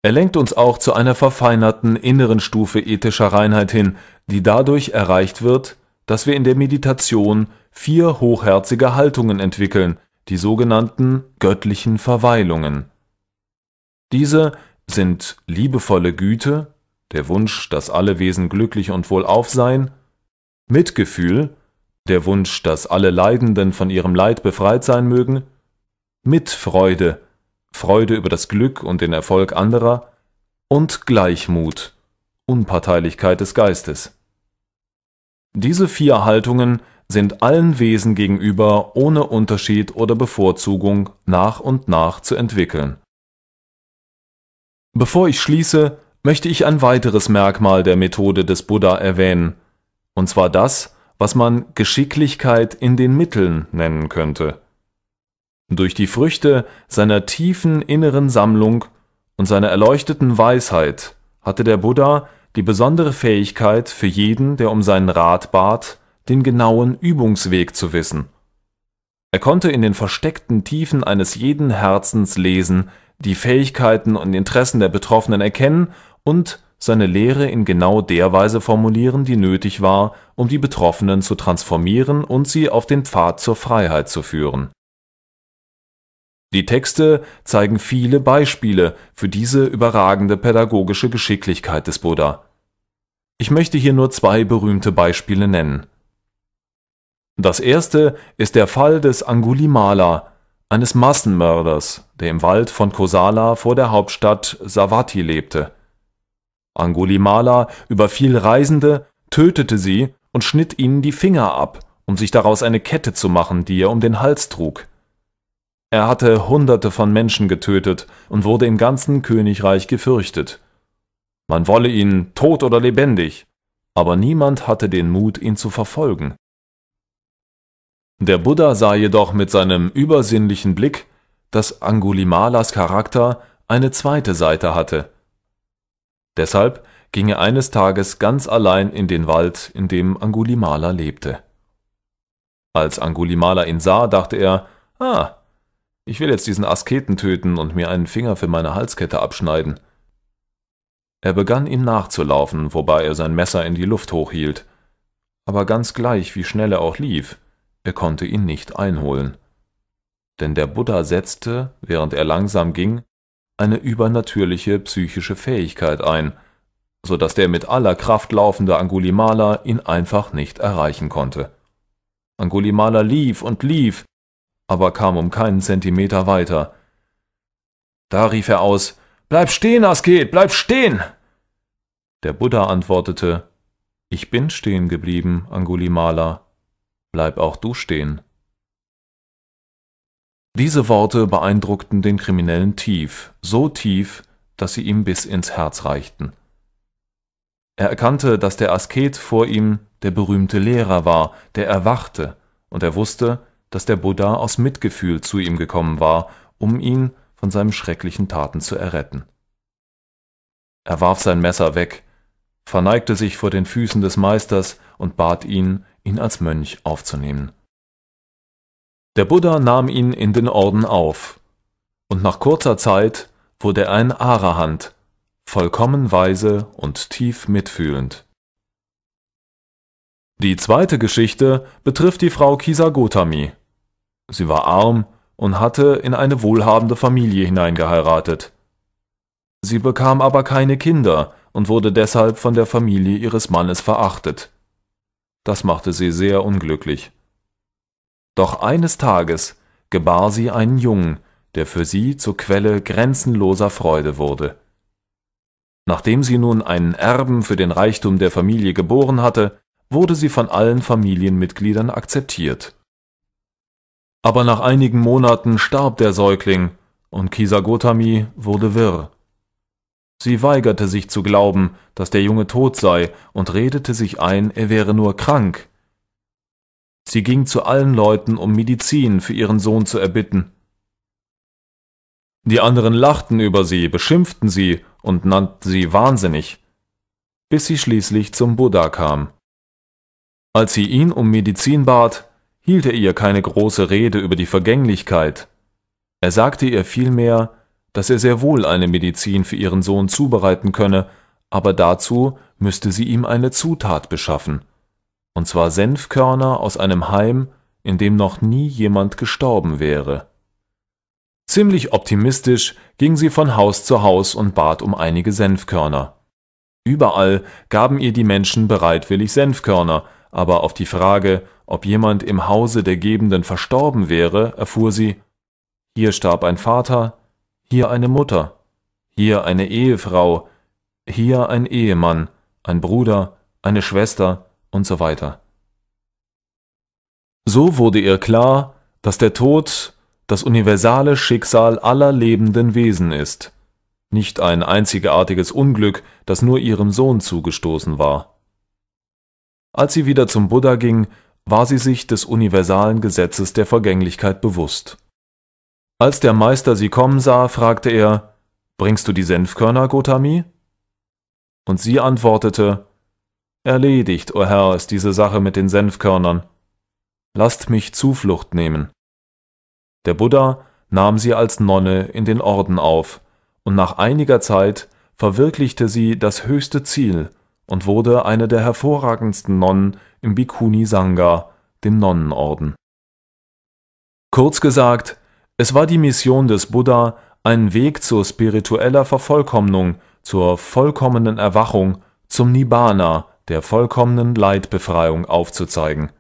Er lenkt uns auch zu einer verfeinerten inneren Stufe ethischer Reinheit hin, die dadurch erreicht wird, dass wir in der Meditation vier hochherzige Haltungen entwickeln, die sogenannten göttlichen Verweilungen. Diese sind liebevolle Güte, der Wunsch, dass alle Wesen glücklich und wohlauf seien, Mitgefühl, der Wunsch, dass alle Leidenden von ihrem Leid befreit sein mögen, mit Freude, Freude über das Glück und den Erfolg anderer und Gleichmut, Unparteilichkeit des Geistes. Diese vier Haltungen sind allen Wesen gegenüber ohne Unterschied oder Bevorzugung nach und nach zu entwickeln. Bevor ich schließe, möchte ich ein weiteres Merkmal der Methode des Buddha erwähnen, und zwar das, was man Geschicklichkeit in den Mitteln nennen könnte. Durch die Früchte seiner tiefen inneren Sammlung und seiner erleuchteten Weisheit hatte der Buddha die besondere Fähigkeit für jeden, der um seinen Rat bat, den genauen Übungsweg zu wissen. Er konnte in den versteckten Tiefen eines jeden Herzens lesen, die Fähigkeiten und Interessen der Betroffenen erkennen und seine Lehre in genau der Weise formulieren, die nötig war, um die Betroffenen zu transformieren und sie auf den Pfad zur Freiheit zu führen. Die Texte zeigen viele Beispiele für diese überragende pädagogische Geschicklichkeit des Buddha. Ich möchte hier nur zwei berühmte Beispiele nennen. Das erste ist der Fall des Angulimala, eines Massenmörders, der im Wald von Kosala vor der Hauptstadt Savati lebte Angulimala überfiel Reisende, tötete sie und schnitt ihnen die Finger ab, um sich daraus eine Kette zu machen, die er um den Hals trug. Er hatte Hunderte von Menschen getötet und wurde im ganzen Königreich gefürchtet. Man wolle ihn tot oder lebendig, aber niemand hatte den Mut, ihn zu verfolgen. Der Buddha sah jedoch mit seinem übersinnlichen Blick, dass Angulimalas Charakter eine zweite Seite hatte – Deshalb ging er eines Tages ganz allein in den Wald, in dem Angulimala lebte. Als Angulimala ihn sah, dachte er, ah, ich will jetzt diesen Asketen töten und mir einen Finger für meine Halskette abschneiden. Er begann ihm nachzulaufen, wobei er sein Messer in die Luft hochhielt. Aber ganz gleich, wie schnell er auch lief, er konnte ihn nicht einholen. Denn der Buddha setzte, während er langsam ging, eine übernatürliche psychische Fähigkeit ein, so dass der mit aller Kraft laufende Angulimala ihn einfach nicht erreichen konnte. Angulimala lief und lief, aber kam um keinen Zentimeter weiter. Da rief er aus, Bleib stehen, Asket, bleib stehen! Der Buddha antwortete, Ich bin stehen geblieben, Angulimala, bleib auch du stehen. Diese Worte beeindruckten den Kriminellen tief, so tief, dass sie ihm bis ins Herz reichten. Er erkannte, dass der Asket vor ihm der berühmte Lehrer war, der erwachte, und er wusste, dass der Buddha aus Mitgefühl zu ihm gekommen war, um ihn von seinen schrecklichen Taten zu erretten. Er warf sein Messer weg, verneigte sich vor den Füßen des Meisters und bat ihn, ihn als Mönch aufzunehmen. Der Buddha nahm ihn in den Orden auf, und nach kurzer Zeit wurde er ein Arahant, vollkommen weise und tief mitfühlend. Die zweite Geschichte betrifft die Frau Kisagotami. Sie war arm und hatte in eine wohlhabende Familie hineingeheiratet. Sie bekam aber keine Kinder und wurde deshalb von der Familie ihres Mannes verachtet. Das machte sie sehr unglücklich. Doch eines Tages gebar sie einen Jungen, der für sie zur Quelle grenzenloser Freude wurde. Nachdem sie nun einen Erben für den Reichtum der Familie geboren hatte, wurde sie von allen Familienmitgliedern akzeptiert. Aber nach einigen Monaten starb der Säugling und Kisagotami wurde wirr. Sie weigerte sich zu glauben, dass der Junge tot sei und redete sich ein, er wäre nur krank, Sie ging zu allen Leuten, um Medizin für ihren Sohn zu erbitten. Die anderen lachten über sie, beschimpften sie und nannten sie wahnsinnig, bis sie schließlich zum Buddha kam. Als sie ihn um Medizin bat, hielt er ihr keine große Rede über die Vergänglichkeit. Er sagte ihr vielmehr, dass er sehr wohl eine Medizin für ihren Sohn zubereiten könne, aber dazu müsste sie ihm eine Zutat beschaffen und zwar Senfkörner aus einem Heim, in dem noch nie jemand gestorben wäre. Ziemlich optimistisch ging sie von Haus zu Haus und bat um einige Senfkörner. Überall gaben ihr die Menschen bereitwillig Senfkörner, aber auf die Frage, ob jemand im Hause der Gebenden verstorben wäre, erfuhr sie, hier starb ein Vater, hier eine Mutter, hier eine Ehefrau, hier ein Ehemann, ein Bruder, eine Schwester, und so weiter. So wurde ihr klar, dass der Tod das universale Schicksal aller lebenden Wesen ist, nicht ein einzigartiges Unglück, das nur ihrem Sohn zugestoßen war. Als sie wieder zum Buddha ging, war sie sich des universalen Gesetzes der Vergänglichkeit bewusst. Als der Meister sie kommen sah, fragte er, Bringst du die Senfkörner, Gotami? Und sie antwortete, Erledigt, o oh Herr, ist diese Sache mit den Senfkörnern. Lasst mich Zuflucht nehmen. Der Buddha nahm sie als Nonne in den Orden auf, und nach einiger Zeit verwirklichte sie das höchste Ziel und wurde eine der hervorragendsten Nonnen im Bhikkhuni Sangha, dem Nonnenorden. Kurz gesagt, es war die Mission des Buddha, einen Weg zur spiritueller Vervollkommnung, zur vollkommenen Erwachung, zum Nibbana, der vollkommenen Leidbefreiung aufzuzeigen.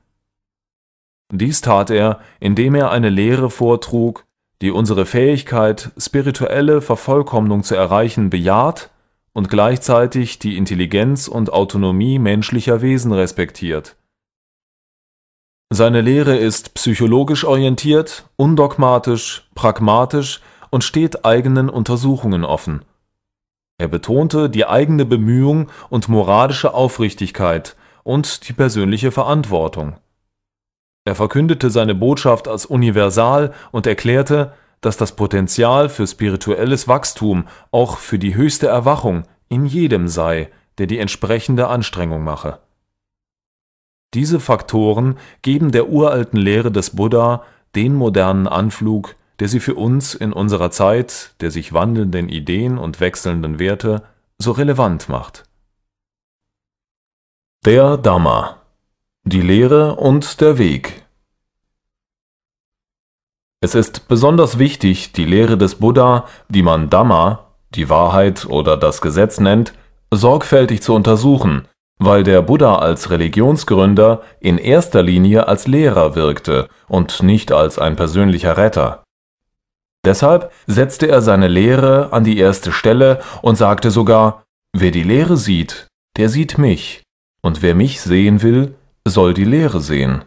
Dies tat er, indem er eine Lehre vortrug, die unsere Fähigkeit, spirituelle Vervollkommnung zu erreichen, bejaht und gleichzeitig die Intelligenz und Autonomie menschlicher Wesen respektiert. Seine Lehre ist psychologisch orientiert, undogmatisch, pragmatisch und steht eigenen Untersuchungen offen. Er betonte die eigene Bemühung und moralische Aufrichtigkeit und die persönliche Verantwortung. Er verkündete seine Botschaft als universal und erklärte, dass das Potenzial für spirituelles Wachstum auch für die höchste Erwachung in jedem sei, der die entsprechende Anstrengung mache. Diese Faktoren geben der uralten Lehre des Buddha den modernen Anflug, der sie für uns in unserer Zeit der sich wandelnden Ideen und wechselnden Werte so relevant macht. Der Dhamma Die Lehre und der Weg Es ist besonders wichtig, die Lehre des Buddha, die man Dhamma, die Wahrheit oder das Gesetz nennt, sorgfältig zu untersuchen, weil der Buddha als Religionsgründer in erster Linie als Lehrer wirkte und nicht als ein persönlicher Retter. Deshalb setzte er seine Lehre an die erste Stelle und sagte sogar, wer die Lehre sieht, der sieht mich, und wer mich sehen will, soll die Lehre sehen.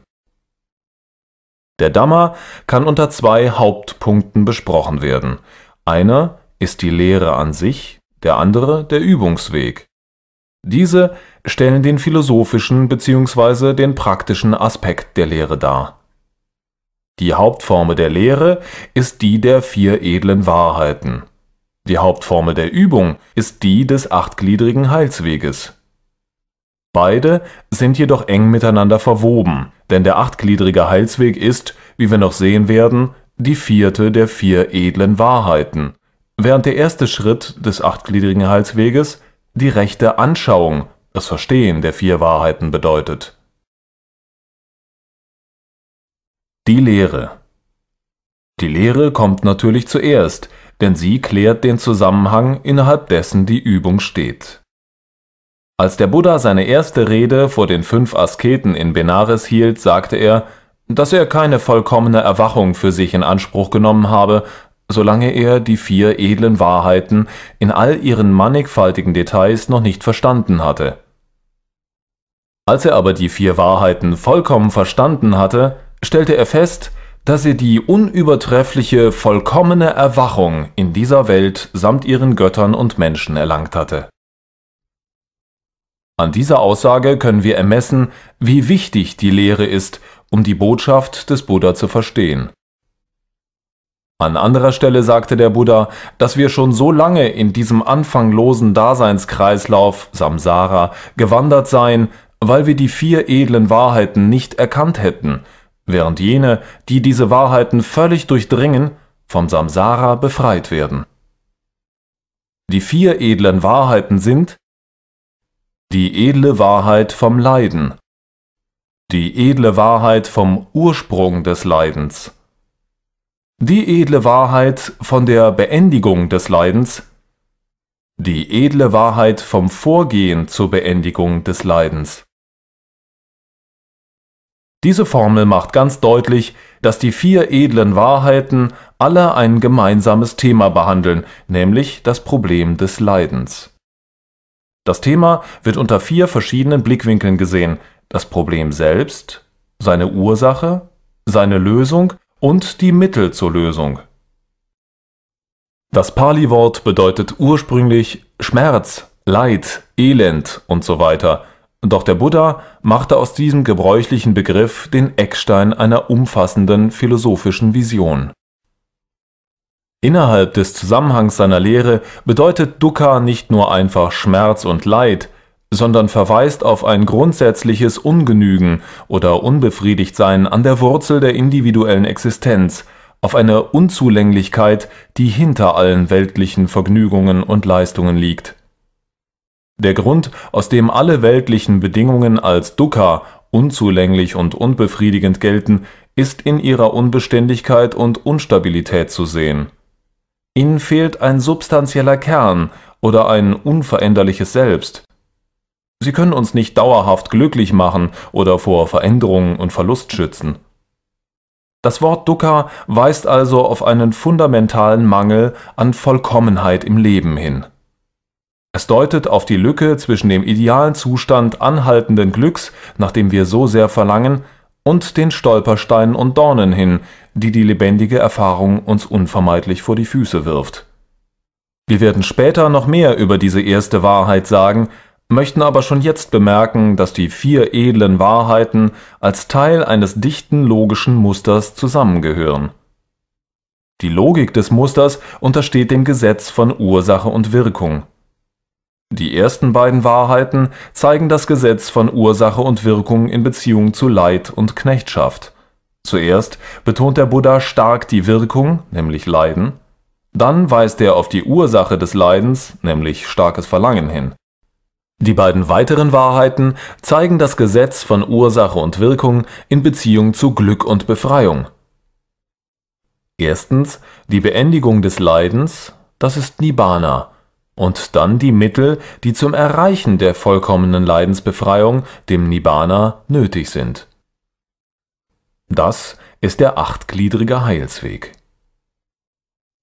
Der Dhamma kann unter zwei Hauptpunkten besprochen werden. Einer ist die Lehre an sich, der andere der Übungsweg. Diese stellen den philosophischen bzw. den praktischen Aspekt der Lehre dar. Die Hauptformel der Lehre ist die der vier edlen Wahrheiten. Die Hauptformel der Übung ist die des achtgliedrigen Heilsweges. Beide sind jedoch eng miteinander verwoben, denn der achtgliedrige Heilsweg ist, wie wir noch sehen werden, die vierte der vier edlen Wahrheiten, während der erste Schritt des achtgliedrigen Heilsweges die rechte Anschauung, das Verstehen der vier Wahrheiten bedeutet. Die Lehre. Die Lehre kommt natürlich zuerst, denn sie klärt den Zusammenhang, innerhalb dessen die Übung steht. Als der Buddha seine erste Rede vor den fünf Asketen in Benares hielt, sagte er, dass er keine vollkommene Erwachung für sich in Anspruch genommen habe, solange er die vier edlen Wahrheiten in all ihren mannigfaltigen Details noch nicht verstanden hatte. Als er aber die vier Wahrheiten vollkommen verstanden hatte, stellte er fest, dass er die unübertreffliche, vollkommene Erwachung in dieser Welt samt ihren Göttern und Menschen erlangt hatte. An dieser Aussage können wir ermessen, wie wichtig die Lehre ist, um die Botschaft des Buddha zu verstehen. An anderer Stelle sagte der Buddha, dass wir schon so lange in diesem anfanglosen Daseinskreislauf Samsara gewandert seien, weil wir die vier edlen Wahrheiten nicht erkannt hätten während jene, die diese Wahrheiten völlig durchdringen, vom Samsara befreit werden. Die vier edlen Wahrheiten sind die edle Wahrheit vom Leiden, die edle Wahrheit vom Ursprung des Leidens, die edle Wahrheit von der Beendigung des Leidens, die edle Wahrheit vom Vorgehen zur Beendigung des Leidens. Diese Formel macht ganz deutlich, dass die vier edlen Wahrheiten alle ein gemeinsames Thema behandeln, nämlich das Problem des Leidens. Das Thema wird unter vier verschiedenen Blickwinkeln gesehen. Das Problem selbst, seine Ursache, seine Lösung und die Mittel zur Lösung. Das Pali-Wort bedeutet ursprünglich Schmerz, Leid, Elend und so weiter. Doch der Buddha machte aus diesem gebräuchlichen Begriff den Eckstein einer umfassenden philosophischen Vision. Innerhalb des Zusammenhangs seiner Lehre bedeutet Dukkha nicht nur einfach Schmerz und Leid, sondern verweist auf ein grundsätzliches Ungenügen oder Unbefriedigtsein an der Wurzel der individuellen Existenz, auf eine Unzulänglichkeit, die hinter allen weltlichen Vergnügungen und Leistungen liegt der Grund, aus dem alle weltlichen Bedingungen als dukkha, unzulänglich und unbefriedigend gelten, ist in ihrer Unbeständigkeit und Unstabilität zu sehen. Ihnen fehlt ein substanzieller Kern oder ein unveränderliches Selbst. Sie können uns nicht dauerhaft glücklich machen oder vor Veränderungen und Verlust schützen. Das Wort Dukkha weist also auf einen fundamentalen Mangel an Vollkommenheit im Leben hin. Es deutet auf die Lücke zwischen dem idealen Zustand anhaltenden Glücks, nach dem wir so sehr verlangen, und den Stolpersteinen und Dornen hin, die die lebendige Erfahrung uns unvermeidlich vor die Füße wirft. Wir werden später noch mehr über diese erste Wahrheit sagen, möchten aber schon jetzt bemerken, dass die vier edlen Wahrheiten als Teil eines dichten logischen Musters zusammengehören. Die Logik des Musters untersteht dem Gesetz von Ursache und Wirkung. Die ersten beiden Wahrheiten zeigen das Gesetz von Ursache und Wirkung in Beziehung zu Leid und Knechtschaft. Zuerst betont der Buddha stark die Wirkung, nämlich Leiden, dann weist er auf die Ursache des Leidens, nämlich starkes Verlangen hin. Die beiden weiteren Wahrheiten zeigen das Gesetz von Ursache und Wirkung in Beziehung zu Glück und Befreiung. Erstens die Beendigung des Leidens, das ist Nibbana, und dann die Mittel, die zum Erreichen der vollkommenen Leidensbefreiung, dem Nibbana, nötig sind. Das ist der achtgliedrige Heilsweg.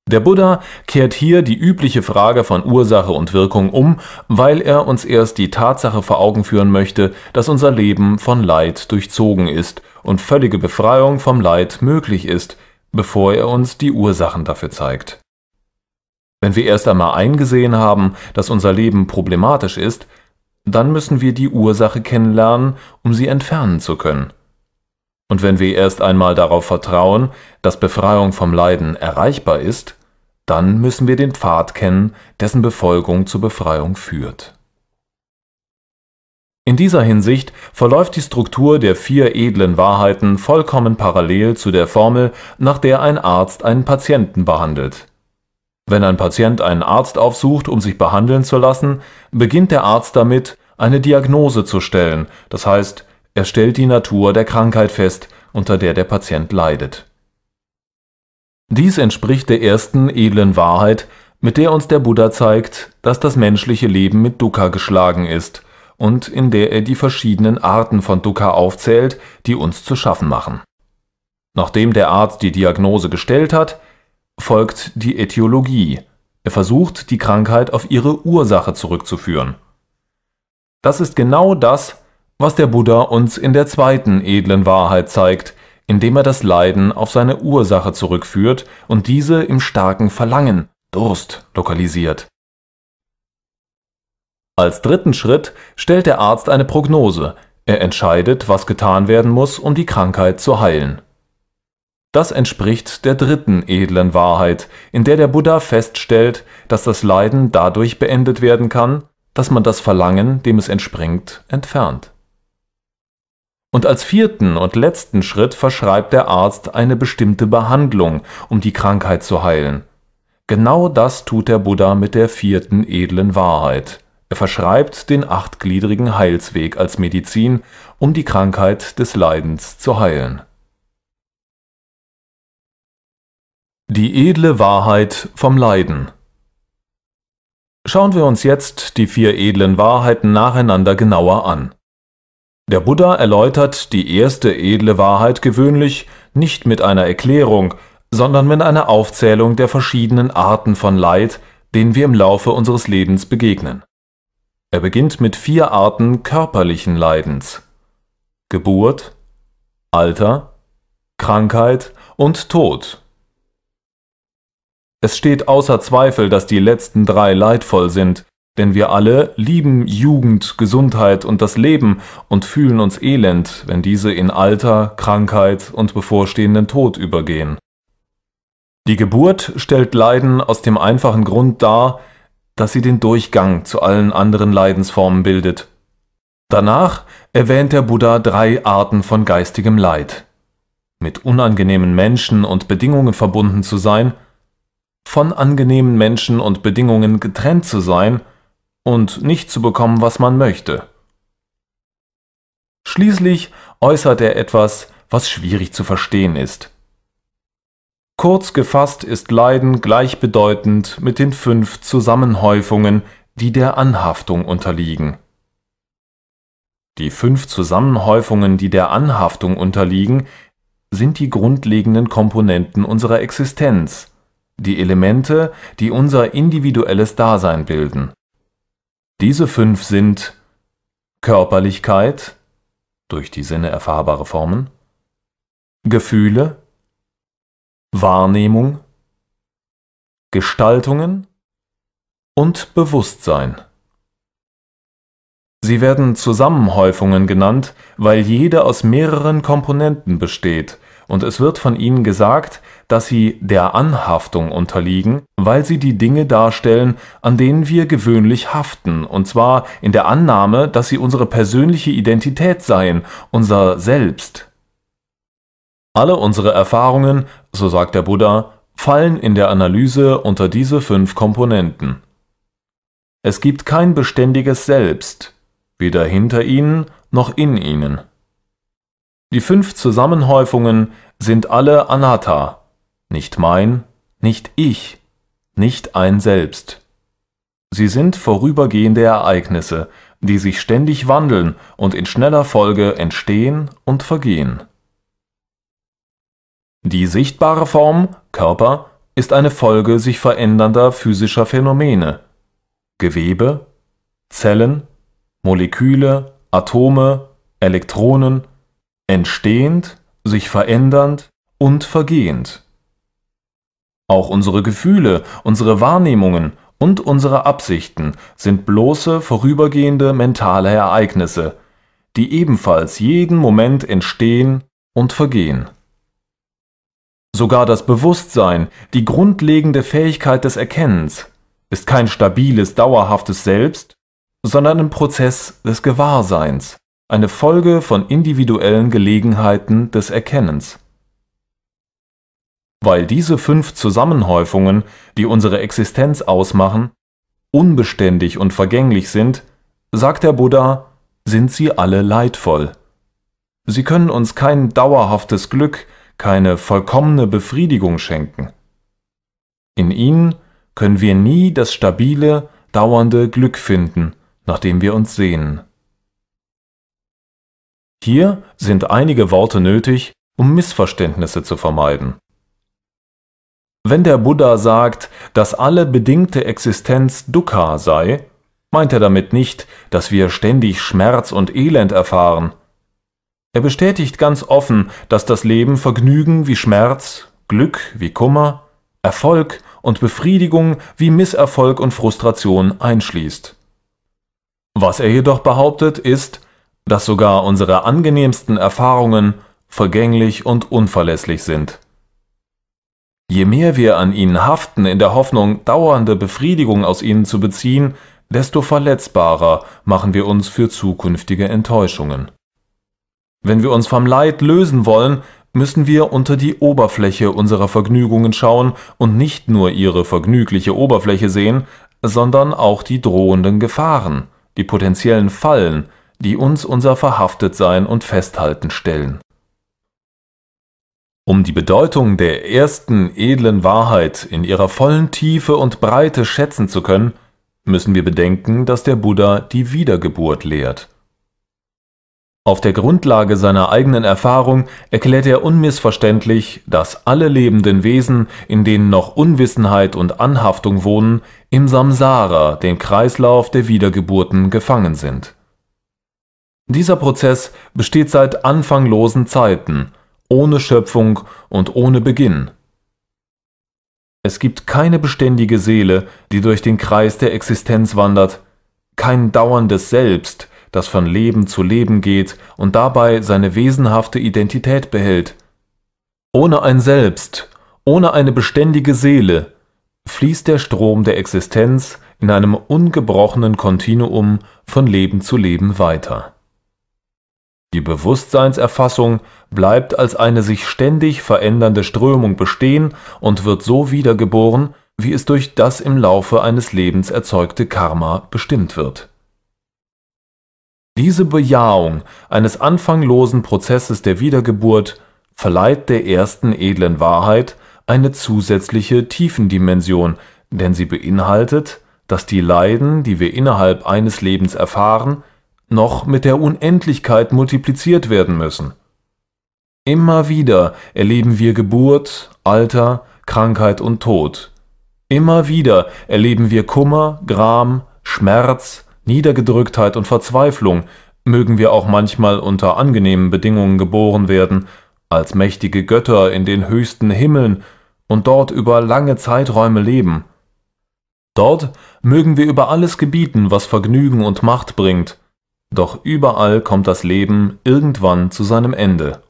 Der Buddha kehrt hier die übliche Frage von Ursache und Wirkung um, weil er uns erst die Tatsache vor Augen führen möchte, dass unser Leben von Leid durchzogen ist und völlige Befreiung vom Leid möglich ist, bevor er uns die Ursachen dafür zeigt. Wenn wir erst einmal eingesehen haben, dass unser Leben problematisch ist, dann müssen wir die Ursache kennenlernen, um sie entfernen zu können. Und wenn wir erst einmal darauf vertrauen, dass Befreiung vom Leiden erreichbar ist, dann müssen wir den Pfad kennen, dessen Befolgung zur Befreiung führt. In dieser Hinsicht verläuft die Struktur der vier edlen Wahrheiten vollkommen parallel zu der Formel, nach der ein Arzt einen Patienten behandelt. Wenn ein Patient einen Arzt aufsucht, um sich behandeln zu lassen, beginnt der Arzt damit, eine Diagnose zu stellen, das heißt, er stellt die Natur der Krankheit fest, unter der der Patient leidet. Dies entspricht der ersten edlen Wahrheit, mit der uns der Buddha zeigt, dass das menschliche Leben mit Dukkha geschlagen ist und in der er die verschiedenen Arten von Dukkha aufzählt, die uns zu schaffen machen. Nachdem der Arzt die Diagnose gestellt hat, folgt die Äthiologie. Er versucht, die Krankheit auf ihre Ursache zurückzuführen. Das ist genau das, was der Buddha uns in der zweiten edlen Wahrheit zeigt, indem er das Leiden auf seine Ursache zurückführt und diese im starken Verlangen, Durst, lokalisiert. Als dritten Schritt stellt der Arzt eine Prognose, er entscheidet, was getan werden muss, um die Krankheit zu heilen. Das entspricht der dritten edlen Wahrheit, in der der Buddha feststellt, dass das Leiden dadurch beendet werden kann, dass man das Verlangen, dem es entspringt, entfernt. Und als vierten und letzten Schritt verschreibt der Arzt eine bestimmte Behandlung, um die Krankheit zu heilen. Genau das tut der Buddha mit der vierten edlen Wahrheit. Er verschreibt den achtgliedrigen Heilsweg als Medizin, um die Krankheit des Leidens zu heilen Die edle Wahrheit vom Leiden. Schauen wir uns jetzt die vier edlen Wahrheiten nacheinander genauer an. Der Buddha erläutert die erste edle Wahrheit gewöhnlich nicht mit einer Erklärung, sondern mit einer Aufzählung der verschiedenen Arten von Leid, denen wir im Laufe unseres Lebens begegnen. Er beginnt mit vier Arten körperlichen Leidens. Geburt, Alter, Krankheit und Tod es steht außer Zweifel, dass die letzten drei leidvoll sind, denn wir alle lieben Jugend, Gesundheit und das Leben und fühlen uns elend, wenn diese in Alter, Krankheit und bevorstehenden Tod übergehen. Die Geburt stellt Leiden aus dem einfachen Grund dar, dass sie den Durchgang zu allen anderen Leidensformen bildet. Danach erwähnt der Buddha drei Arten von geistigem Leid. Mit unangenehmen Menschen und Bedingungen verbunden zu sein – von angenehmen Menschen und Bedingungen getrennt zu sein und nicht zu bekommen, was man möchte. Schließlich äußert er etwas, was schwierig zu verstehen ist. Kurz gefasst ist Leiden gleichbedeutend mit den fünf Zusammenhäufungen, die der Anhaftung unterliegen. Die fünf Zusammenhäufungen, die der Anhaftung unterliegen, sind die grundlegenden Komponenten unserer Existenz, die Elemente, die unser individuelles Dasein bilden. Diese fünf sind Körperlichkeit, durch die Sinne erfahrbare Formen, Gefühle, Wahrnehmung, Gestaltungen und Bewusstsein. Sie werden Zusammenhäufungen genannt, weil jede aus mehreren Komponenten besteht, und es wird von ihnen gesagt, dass sie der Anhaftung unterliegen, weil sie die Dinge darstellen, an denen wir gewöhnlich haften, und zwar in der Annahme, dass sie unsere persönliche Identität seien, unser Selbst. Alle unsere Erfahrungen, so sagt der Buddha, fallen in der Analyse unter diese fünf Komponenten. Es gibt kein beständiges Selbst, weder hinter ihnen noch in ihnen. Die fünf Zusammenhäufungen sind alle Anatta, nicht mein, nicht ich, nicht ein Selbst. Sie sind vorübergehende Ereignisse, die sich ständig wandeln und in schneller Folge entstehen und vergehen. Die sichtbare Form, Körper, ist eine Folge sich verändernder physischer Phänomene. Gewebe, Zellen, Moleküle, Atome, Elektronen, entstehend, sich verändernd und vergehend. Auch unsere Gefühle, unsere Wahrnehmungen und unsere Absichten sind bloße vorübergehende mentale Ereignisse, die ebenfalls jeden Moment entstehen und vergehen. Sogar das Bewusstsein, die grundlegende Fähigkeit des Erkennens, ist kein stabiles, dauerhaftes Selbst, sondern ein Prozess des Gewahrseins, eine Folge von individuellen Gelegenheiten des Erkennens weil diese fünf Zusammenhäufungen, die unsere Existenz ausmachen, unbeständig und vergänglich sind, sagt der Buddha, sind sie alle leidvoll. Sie können uns kein dauerhaftes Glück, keine vollkommene Befriedigung schenken. In ihnen können wir nie das stabile, dauernde Glück finden, nach dem wir uns sehnen. Hier sind einige Worte nötig, um Missverständnisse zu vermeiden. Wenn der Buddha sagt, dass alle bedingte Existenz Dukkha sei, meint er damit nicht, dass wir ständig Schmerz und Elend erfahren. Er bestätigt ganz offen, dass das Leben Vergnügen wie Schmerz, Glück wie Kummer, Erfolg und Befriedigung wie Misserfolg und Frustration einschließt. Was er jedoch behauptet, ist, dass sogar unsere angenehmsten Erfahrungen vergänglich und unverlässlich sind. Je mehr wir an ihnen haften, in der Hoffnung, dauernde Befriedigung aus ihnen zu beziehen, desto verletzbarer machen wir uns für zukünftige Enttäuschungen. Wenn wir uns vom Leid lösen wollen, müssen wir unter die Oberfläche unserer Vergnügungen schauen und nicht nur ihre vergnügliche Oberfläche sehen, sondern auch die drohenden Gefahren, die potenziellen Fallen, die uns unser Verhaftetsein und Festhalten stellen. Um die Bedeutung der ersten edlen Wahrheit in ihrer vollen Tiefe und Breite schätzen zu können, müssen wir bedenken, dass der Buddha die Wiedergeburt lehrt. Auf der Grundlage seiner eigenen Erfahrung erklärt er unmissverständlich, dass alle lebenden Wesen, in denen noch Unwissenheit und Anhaftung wohnen, im Samsara, den Kreislauf der Wiedergeburten, gefangen sind. Dieser Prozess besteht seit anfanglosen Zeiten ohne Schöpfung und ohne Beginn. Es gibt keine beständige Seele, die durch den Kreis der Existenz wandert, kein dauerndes Selbst, das von Leben zu Leben geht und dabei seine wesenhafte Identität behält. Ohne ein Selbst, ohne eine beständige Seele, fließt der Strom der Existenz in einem ungebrochenen Kontinuum von Leben zu Leben weiter. Die Bewusstseinserfassung bleibt als eine sich ständig verändernde Strömung bestehen und wird so wiedergeboren, wie es durch das im Laufe eines Lebens erzeugte Karma bestimmt wird. Diese Bejahung eines anfanglosen Prozesses der Wiedergeburt verleiht der ersten edlen Wahrheit eine zusätzliche Tiefendimension, denn sie beinhaltet, dass die Leiden, die wir innerhalb eines Lebens erfahren, noch mit der Unendlichkeit multipliziert werden müssen. Immer wieder erleben wir Geburt, Alter, Krankheit und Tod. Immer wieder erleben wir Kummer, Gram, Schmerz, Niedergedrücktheit und Verzweiflung, mögen wir auch manchmal unter angenehmen Bedingungen geboren werden, als mächtige Götter in den höchsten Himmeln und dort über lange Zeiträume leben. Dort mögen wir über alles gebieten, was Vergnügen und Macht bringt, doch überall kommt das Leben irgendwann zu seinem Ende.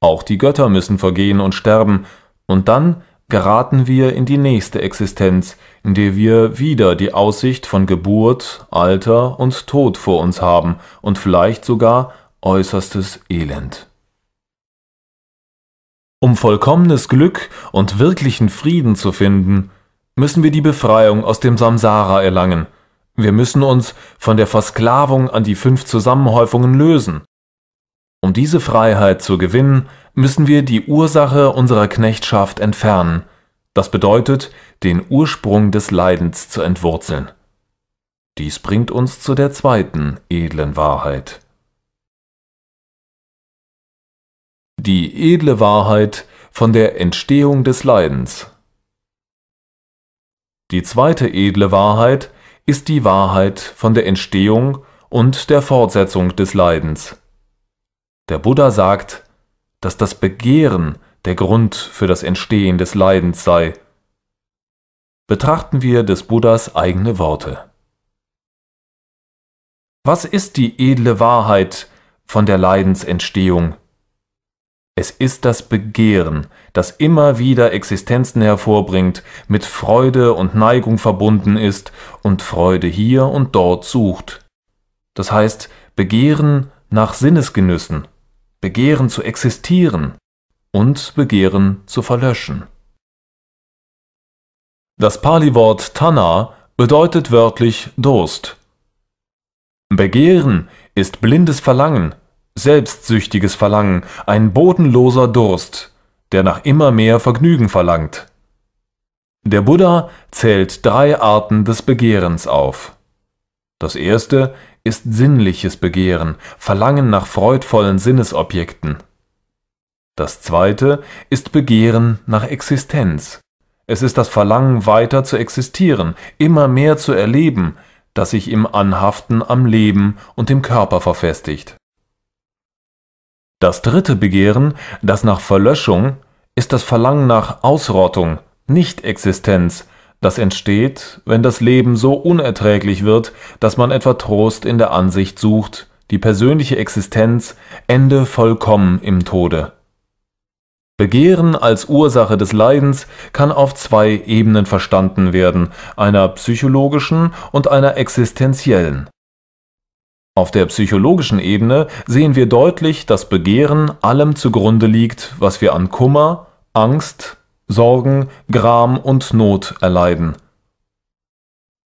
Auch die Götter müssen vergehen und sterben, und dann geraten wir in die nächste Existenz, in der wir wieder die Aussicht von Geburt, Alter und Tod vor uns haben und vielleicht sogar äußerstes Elend. Um vollkommenes Glück und wirklichen Frieden zu finden, müssen wir die Befreiung aus dem Samsara erlangen – wir müssen uns von der Versklavung an die fünf Zusammenhäufungen lösen. Um diese Freiheit zu gewinnen, müssen wir die Ursache unserer Knechtschaft entfernen. Das bedeutet, den Ursprung des Leidens zu entwurzeln. Dies bringt uns zu der zweiten edlen Wahrheit. Die edle Wahrheit von der Entstehung des Leidens. Die zweite edle Wahrheit ist die Wahrheit von der Entstehung und der Fortsetzung des Leidens. Der Buddha sagt, dass das Begehren der Grund für das Entstehen des Leidens sei. Betrachten wir des Buddhas eigene Worte. Was ist die edle Wahrheit von der Leidensentstehung? Es ist das Begehren, das immer wieder Existenzen hervorbringt, mit Freude und Neigung verbunden ist und Freude hier und dort sucht. Das heißt, Begehren nach Sinnesgenüssen, Begehren zu existieren und Begehren zu verlöschen. Das Pali-Wort Tana bedeutet wörtlich Durst. Begehren ist blindes Verlangen, selbstsüchtiges Verlangen, ein bodenloser Durst, der nach immer mehr Vergnügen verlangt. Der Buddha zählt drei Arten des Begehrens auf. Das erste ist sinnliches Begehren, Verlangen nach freudvollen Sinnesobjekten. Das zweite ist Begehren nach Existenz. Es ist das Verlangen weiter zu existieren, immer mehr zu erleben, das sich im Anhaften am Leben und dem Körper verfestigt. Das dritte Begehren, das nach Verlöschung, ist das Verlangen nach Ausrottung, Nichtexistenz, das entsteht, wenn das Leben so unerträglich wird, dass man etwa Trost in der Ansicht sucht, die persönliche Existenz ende vollkommen im Tode. Begehren als Ursache des Leidens kann auf zwei Ebenen verstanden werden, einer psychologischen und einer existenziellen auf der psychologischen Ebene sehen wir deutlich, dass Begehren allem zugrunde liegt, was wir an Kummer, Angst, Sorgen, Gram und Not erleiden.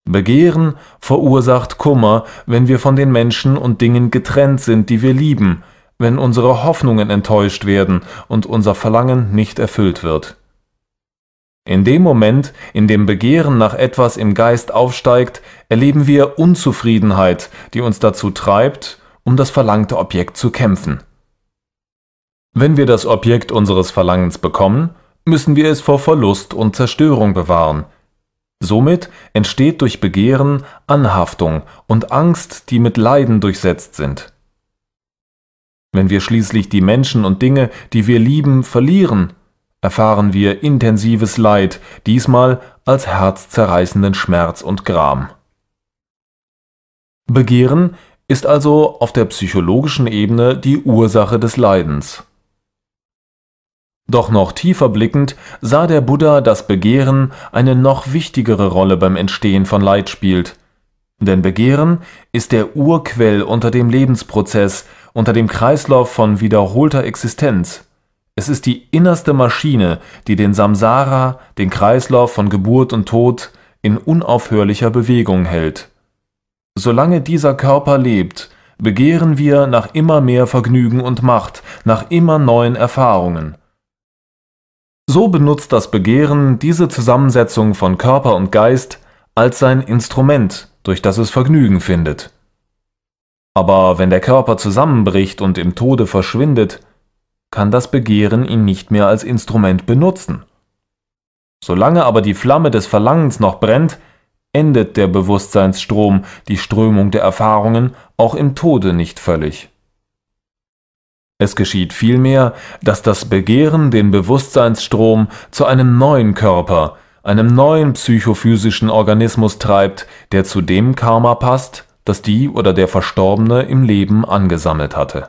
Begehren verursacht Kummer, wenn wir von den Menschen und Dingen getrennt sind, die wir lieben, wenn unsere Hoffnungen enttäuscht werden und unser Verlangen nicht erfüllt wird in dem Moment, in dem Begehren nach etwas im Geist aufsteigt, erleben wir Unzufriedenheit, die uns dazu treibt, um das verlangte Objekt zu kämpfen. Wenn wir das Objekt unseres Verlangens bekommen, müssen wir es vor Verlust und Zerstörung bewahren. Somit entsteht durch Begehren Anhaftung und Angst, die mit Leiden durchsetzt sind. Wenn wir schließlich die Menschen und Dinge, die wir lieben, verlieren, erfahren wir intensives Leid, diesmal als herzzerreißenden Schmerz und Gram. Begehren ist also auf der psychologischen Ebene die Ursache des Leidens. Doch noch tiefer blickend sah der Buddha, dass Begehren eine noch wichtigere Rolle beim Entstehen von Leid spielt. Denn Begehren ist der Urquell unter dem Lebensprozess, unter dem Kreislauf von wiederholter Existenz. Es ist die innerste Maschine, die den Samsara, den Kreislauf von Geburt und Tod, in unaufhörlicher Bewegung hält. Solange dieser Körper lebt, begehren wir nach immer mehr Vergnügen und Macht, nach immer neuen Erfahrungen. So benutzt das Begehren diese Zusammensetzung von Körper und Geist als sein Instrument, durch das es Vergnügen findet. Aber wenn der Körper zusammenbricht und im Tode verschwindet, kann das Begehren ihn nicht mehr als Instrument benutzen. Solange aber die Flamme des Verlangens noch brennt, endet der Bewusstseinsstrom, die Strömung der Erfahrungen, auch im Tode nicht völlig. Es geschieht vielmehr, dass das Begehren den Bewusstseinsstrom zu einem neuen Körper, einem neuen psychophysischen Organismus treibt, der zu dem Karma passt, das die oder der Verstorbene im Leben angesammelt hatte.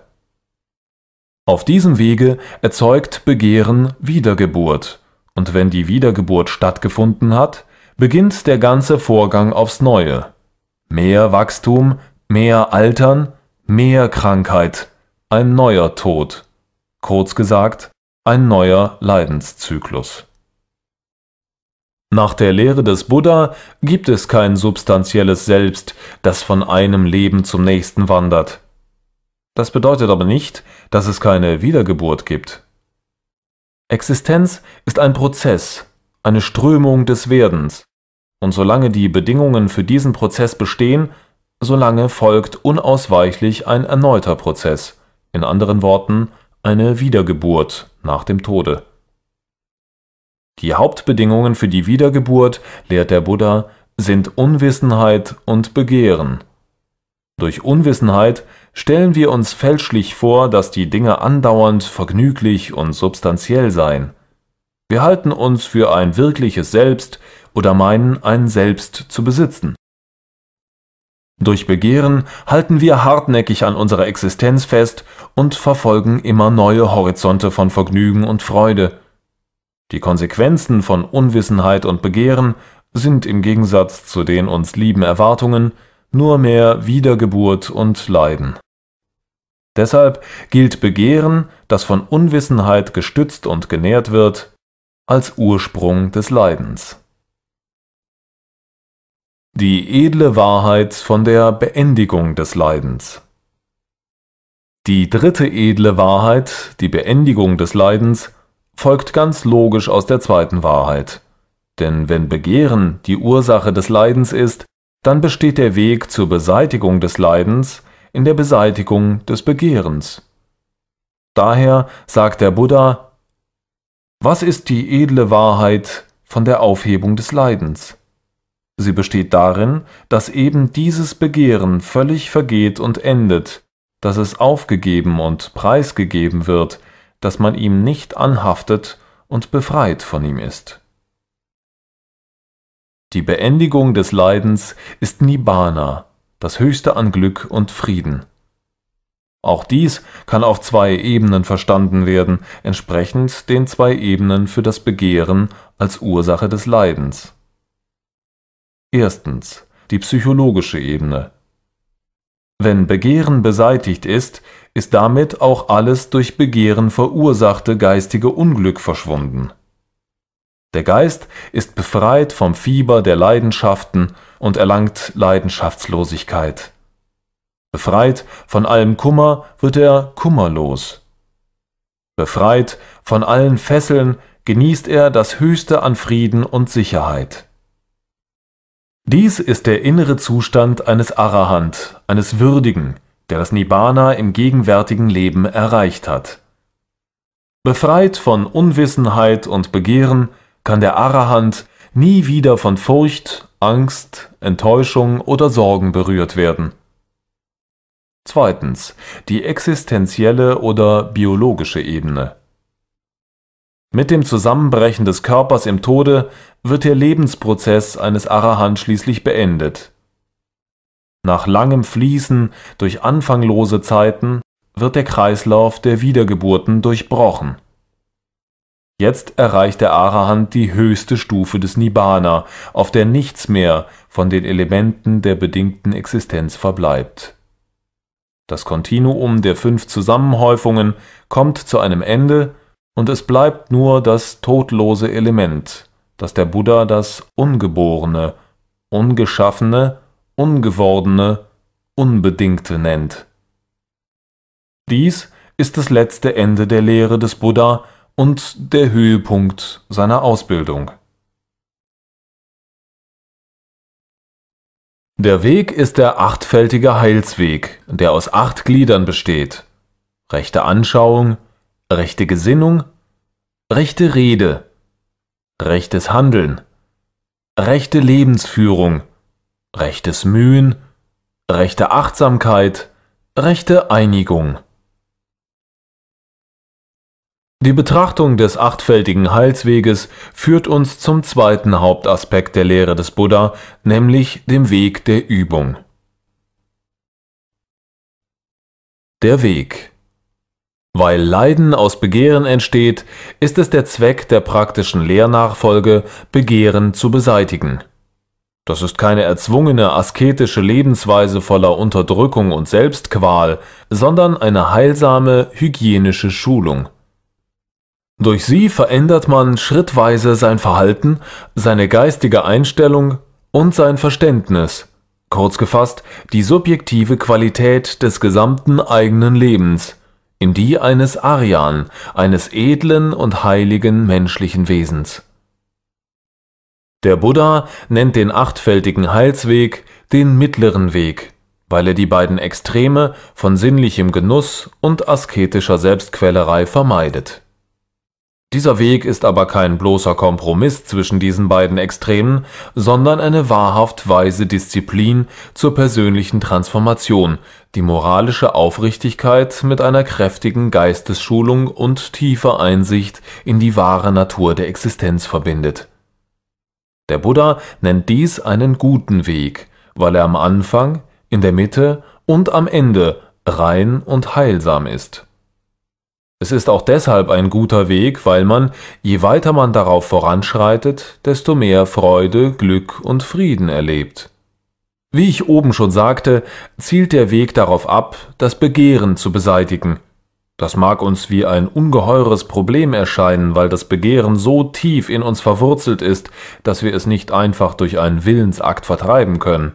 Auf diesem Wege erzeugt Begehren Wiedergeburt, und wenn die Wiedergeburt stattgefunden hat, beginnt der ganze Vorgang aufs Neue. Mehr Wachstum, mehr Altern, mehr Krankheit, ein neuer Tod. Kurz gesagt, ein neuer Leidenszyklus. Nach der Lehre des Buddha gibt es kein substanzielles Selbst, das von einem Leben zum nächsten wandert. Das bedeutet aber nicht, dass es keine Wiedergeburt gibt. Existenz ist ein Prozess, eine Strömung des Werdens, und solange die Bedingungen für diesen Prozess bestehen, solange folgt unausweichlich ein erneuter Prozess, in anderen Worten eine Wiedergeburt nach dem Tode. Die Hauptbedingungen für die Wiedergeburt, lehrt der Buddha, sind Unwissenheit und Begehren. Durch Unwissenheit Stellen wir uns fälschlich vor, dass die Dinge andauernd vergnüglich und substantiell seien. Wir halten uns für ein wirkliches Selbst oder meinen, ein Selbst zu besitzen. Durch Begehren halten wir hartnäckig an unserer Existenz fest und verfolgen immer neue Horizonte von Vergnügen und Freude. Die Konsequenzen von Unwissenheit und Begehren sind im Gegensatz zu den uns lieben Erwartungen nur mehr Wiedergeburt und Leiden. Deshalb gilt Begehren, das von Unwissenheit gestützt und genährt wird, als Ursprung des Leidens. Die edle Wahrheit von der Beendigung des Leidens. Die dritte edle Wahrheit, die Beendigung des Leidens, folgt ganz logisch aus der zweiten Wahrheit. Denn wenn Begehren die Ursache des Leidens ist, dann besteht der Weg zur Beseitigung des Leidens in der Beseitigung des Begehrens. Daher sagt der Buddha, was ist die edle Wahrheit von der Aufhebung des Leidens? Sie besteht darin, dass eben dieses Begehren völlig vergeht und endet, dass es aufgegeben und preisgegeben wird, dass man ihm nicht anhaftet und befreit von ihm ist. Die Beendigung des Leidens ist Nibbana, das höchste an Glück und Frieden. Auch dies kann auf zwei Ebenen verstanden werden, entsprechend den zwei Ebenen für das Begehren als Ursache des Leidens. Erstens die psychologische Ebene. Wenn Begehren beseitigt ist, ist damit auch alles durch Begehren verursachte geistige Unglück verschwunden. Der Geist ist befreit vom Fieber der Leidenschaften und erlangt Leidenschaftslosigkeit. Befreit von allem Kummer wird er kummerlos. Befreit von allen Fesseln genießt er das Höchste an Frieden und Sicherheit. Dies ist der innere Zustand eines Arahant, eines Würdigen, der das Nibbana im gegenwärtigen Leben erreicht hat. Befreit von Unwissenheit und Begehren kann der Arahant nie wieder von Furcht, Angst, Enttäuschung oder Sorgen berührt werden. Zweitens. Die existenzielle oder biologische Ebene. Mit dem Zusammenbrechen des Körpers im Tode wird der Lebensprozess eines Arahant schließlich beendet. Nach langem Fließen durch anfanglose Zeiten wird der Kreislauf der Wiedergeburten durchbrochen. Jetzt erreicht der Arahant die höchste Stufe des Nibbana, auf der nichts mehr von den Elementen der bedingten Existenz verbleibt. Das Kontinuum der fünf Zusammenhäufungen kommt zu einem Ende und es bleibt nur das todlose Element, das der Buddha das Ungeborene, Ungeschaffene, Ungewordene, Unbedingte nennt. Dies ist das letzte Ende der Lehre des Buddha, und der Höhepunkt seiner Ausbildung. Der Weg ist der achtfältige Heilsweg, der aus acht Gliedern besteht. Rechte Anschauung, rechte Gesinnung, rechte Rede, rechtes Handeln, rechte Lebensführung, rechtes Mühen, rechte Achtsamkeit, rechte Einigung. Die Betrachtung des achtfältigen Heilsweges führt uns zum zweiten Hauptaspekt der Lehre des Buddha, nämlich dem Weg der Übung. Der Weg. Weil Leiden aus Begehren entsteht, ist es der Zweck der praktischen Lehrnachfolge, Begehren zu beseitigen. Das ist keine erzwungene asketische Lebensweise voller Unterdrückung und Selbstqual, sondern eine heilsame, hygienische Schulung. Durch sie verändert man schrittweise sein Verhalten, seine geistige Einstellung und sein Verständnis, kurz gefasst die subjektive Qualität des gesamten eigenen Lebens, in die eines Aryan, eines edlen und heiligen menschlichen Wesens. Der Buddha nennt den achtfältigen Heilsweg den mittleren Weg, weil er die beiden Extreme von sinnlichem Genuss und asketischer Selbstquälerei vermeidet dieser Weg ist aber kein bloßer Kompromiss zwischen diesen beiden Extremen, sondern eine wahrhaft weise Disziplin zur persönlichen Transformation, die moralische Aufrichtigkeit mit einer kräftigen Geistesschulung und tiefer Einsicht in die wahre Natur der Existenz verbindet. Der Buddha nennt dies einen guten Weg, weil er am Anfang, in der Mitte und am Ende rein und heilsam ist es ist auch deshalb ein guter Weg, weil man, je weiter man darauf voranschreitet, desto mehr Freude, Glück und Frieden erlebt. Wie ich oben schon sagte, zielt der Weg darauf ab, das Begehren zu beseitigen. Das mag uns wie ein ungeheures Problem erscheinen, weil das Begehren so tief in uns verwurzelt ist, dass wir es nicht einfach durch einen Willensakt vertreiben können.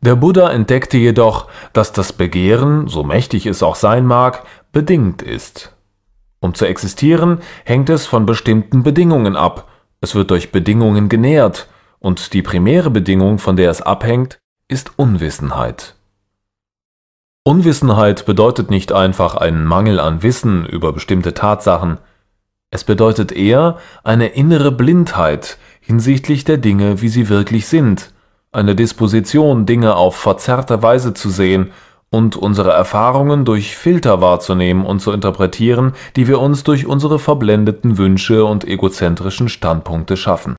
Der Buddha entdeckte jedoch, dass das Begehren, so mächtig es auch sein mag, bedingt ist. Um zu existieren, hängt es von bestimmten Bedingungen ab, es wird durch Bedingungen genährt, und die primäre Bedingung, von der es abhängt, ist Unwissenheit. Unwissenheit bedeutet nicht einfach einen Mangel an Wissen über bestimmte Tatsachen, es bedeutet eher eine innere Blindheit hinsichtlich der Dinge, wie sie wirklich sind, eine Disposition, Dinge auf verzerrte Weise zu sehen und unsere Erfahrungen durch Filter wahrzunehmen und zu interpretieren, die wir uns durch unsere verblendeten Wünsche und egozentrischen Standpunkte schaffen.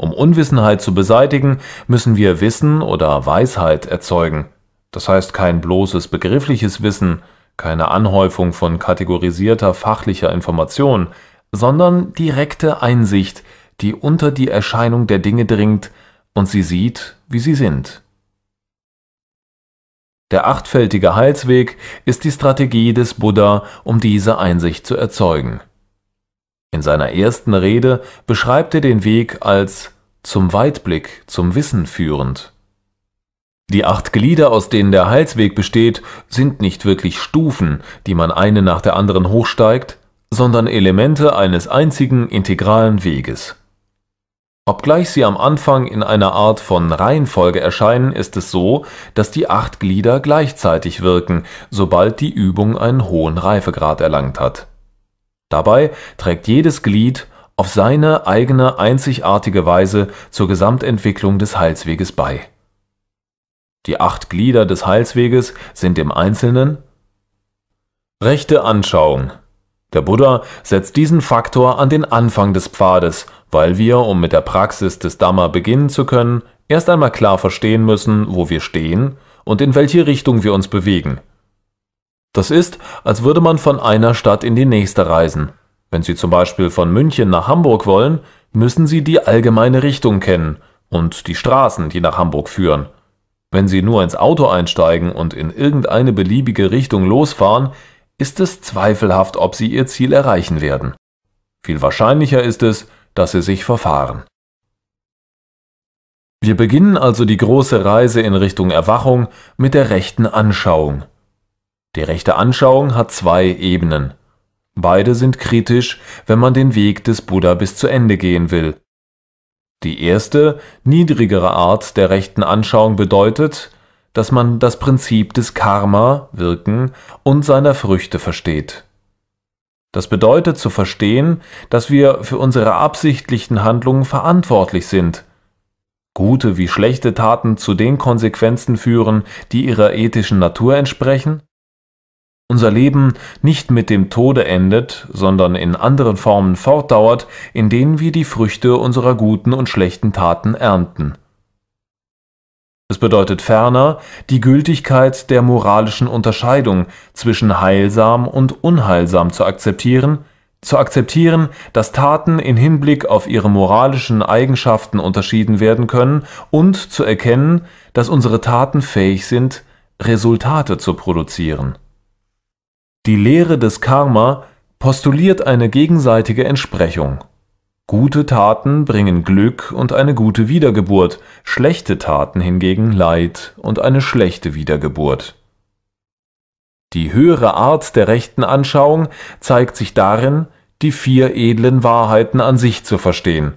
Um Unwissenheit zu beseitigen, müssen wir Wissen oder Weisheit erzeugen. Das heißt kein bloßes begriffliches Wissen, keine Anhäufung von kategorisierter fachlicher Information, sondern direkte Einsicht, die unter die Erscheinung der Dinge dringt und sie sieht, wie sie sind. Der achtfältige Heilsweg ist die Strategie des Buddha, um diese Einsicht zu erzeugen. In seiner ersten Rede beschreibt er den Weg als zum Weitblick, zum Wissen führend. Die acht Glieder, aus denen der Heilsweg besteht, sind nicht wirklich Stufen, die man eine nach der anderen hochsteigt, sondern Elemente eines einzigen integralen Weges. Obgleich sie am Anfang in einer Art von Reihenfolge erscheinen, ist es so, dass die acht Glieder gleichzeitig wirken, sobald die Übung einen hohen Reifegrad erlangt hat. Dabei trägt jedes Glied auf seine eigene einzigartige Weise zur Gesamtentwicklung des Heilsweges bei. Die acht Glieder des Heilsweges sind im Einzelnen Rechte Anschauung. Der Buddha setzt diesen Faktor an den Anfang des Pfades weil wir, um mit der Praxis des Dhamma beginnen zu können, erst einmal klar verstehen müssen, wo wir stehen und in welche Richtung wir uns bewegen. Das ist, als würde man von einer Stadt in die nächste reisen. Wenn Sie zum Beispiel von München nach Hamburg wollen, müssen Sie die allgemeine Richtung kennen und die Straßen, die nach Hamburg führen. Wenn Sie nur ins Auto einsteigen und in irgendeine beliebige Richtung losfahren, ist es zweifelhaft, ob Sie Ihr Ziel erreichen werden. Viel wahrscheinlicher ist es, dass sie sich verfahren. Wir beginnen also die große Reise in Richtung Erwachung mit der rechten Anschauung. Die rechte Anschauung hat zwei Ebenen. Beide sind kritisch, wenn man den Weg des Buddha bis zu Ende gehen will. Die erste, niedrigere Art der rechten Anschauung bedeutet, dass man das Prinzip des Karma, Wirken und seiner Früchte versteht. Das bedeutet zu verstehen, dass wir für unsere absichtlichen Handlungen verantwortlich sind. Gute wie schlechte Taten zu den Konsequenzen führen, die ihrer ethischen Natur entsprechen? Unser Leben nicht mit dem Tode endet, sondern in anderen Formen fortdauert, in denen wir die Früchte unserer guten und schlechten Taten ernten. Es bedeutet ferner die Gültigkeit der moralischen Unterscheidung zwischen heilsam und unheilsam zu akzeptieren, zu akzeptieren, dass Taten in Hinblick auf ihre moralischen Eigenschaften unterschieden werden können und zu erkennen, dass unsere Taten fähig sind, Resultate zu produzieren. Die Lehre des Karma postuliert eine gegenseitige Entsprechung Gute Taten bringen Glück und eine gute Wiedergeburt, schlechte Taten hingegen Leid und eine schlechte Wiedergeburt. Die höhere Art der rechten Anschauung zeigt sich darin, die vier edlen Wahrheiten an sich zu verstehen.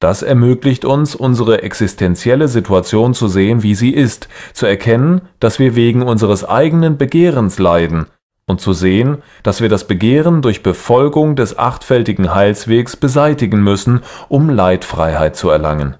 Das ermöglicht uns, unsere existenzielle Situation zu sehen, wie sie ist, zu erkennen, dass wir wegen unseres eigenen Begehrens leiden und zu sehen, dass wir das Begehren durch Befolgung des achtfältigen Heilswegs beseitigen müssen, um Leidfreiheit zu erlangen.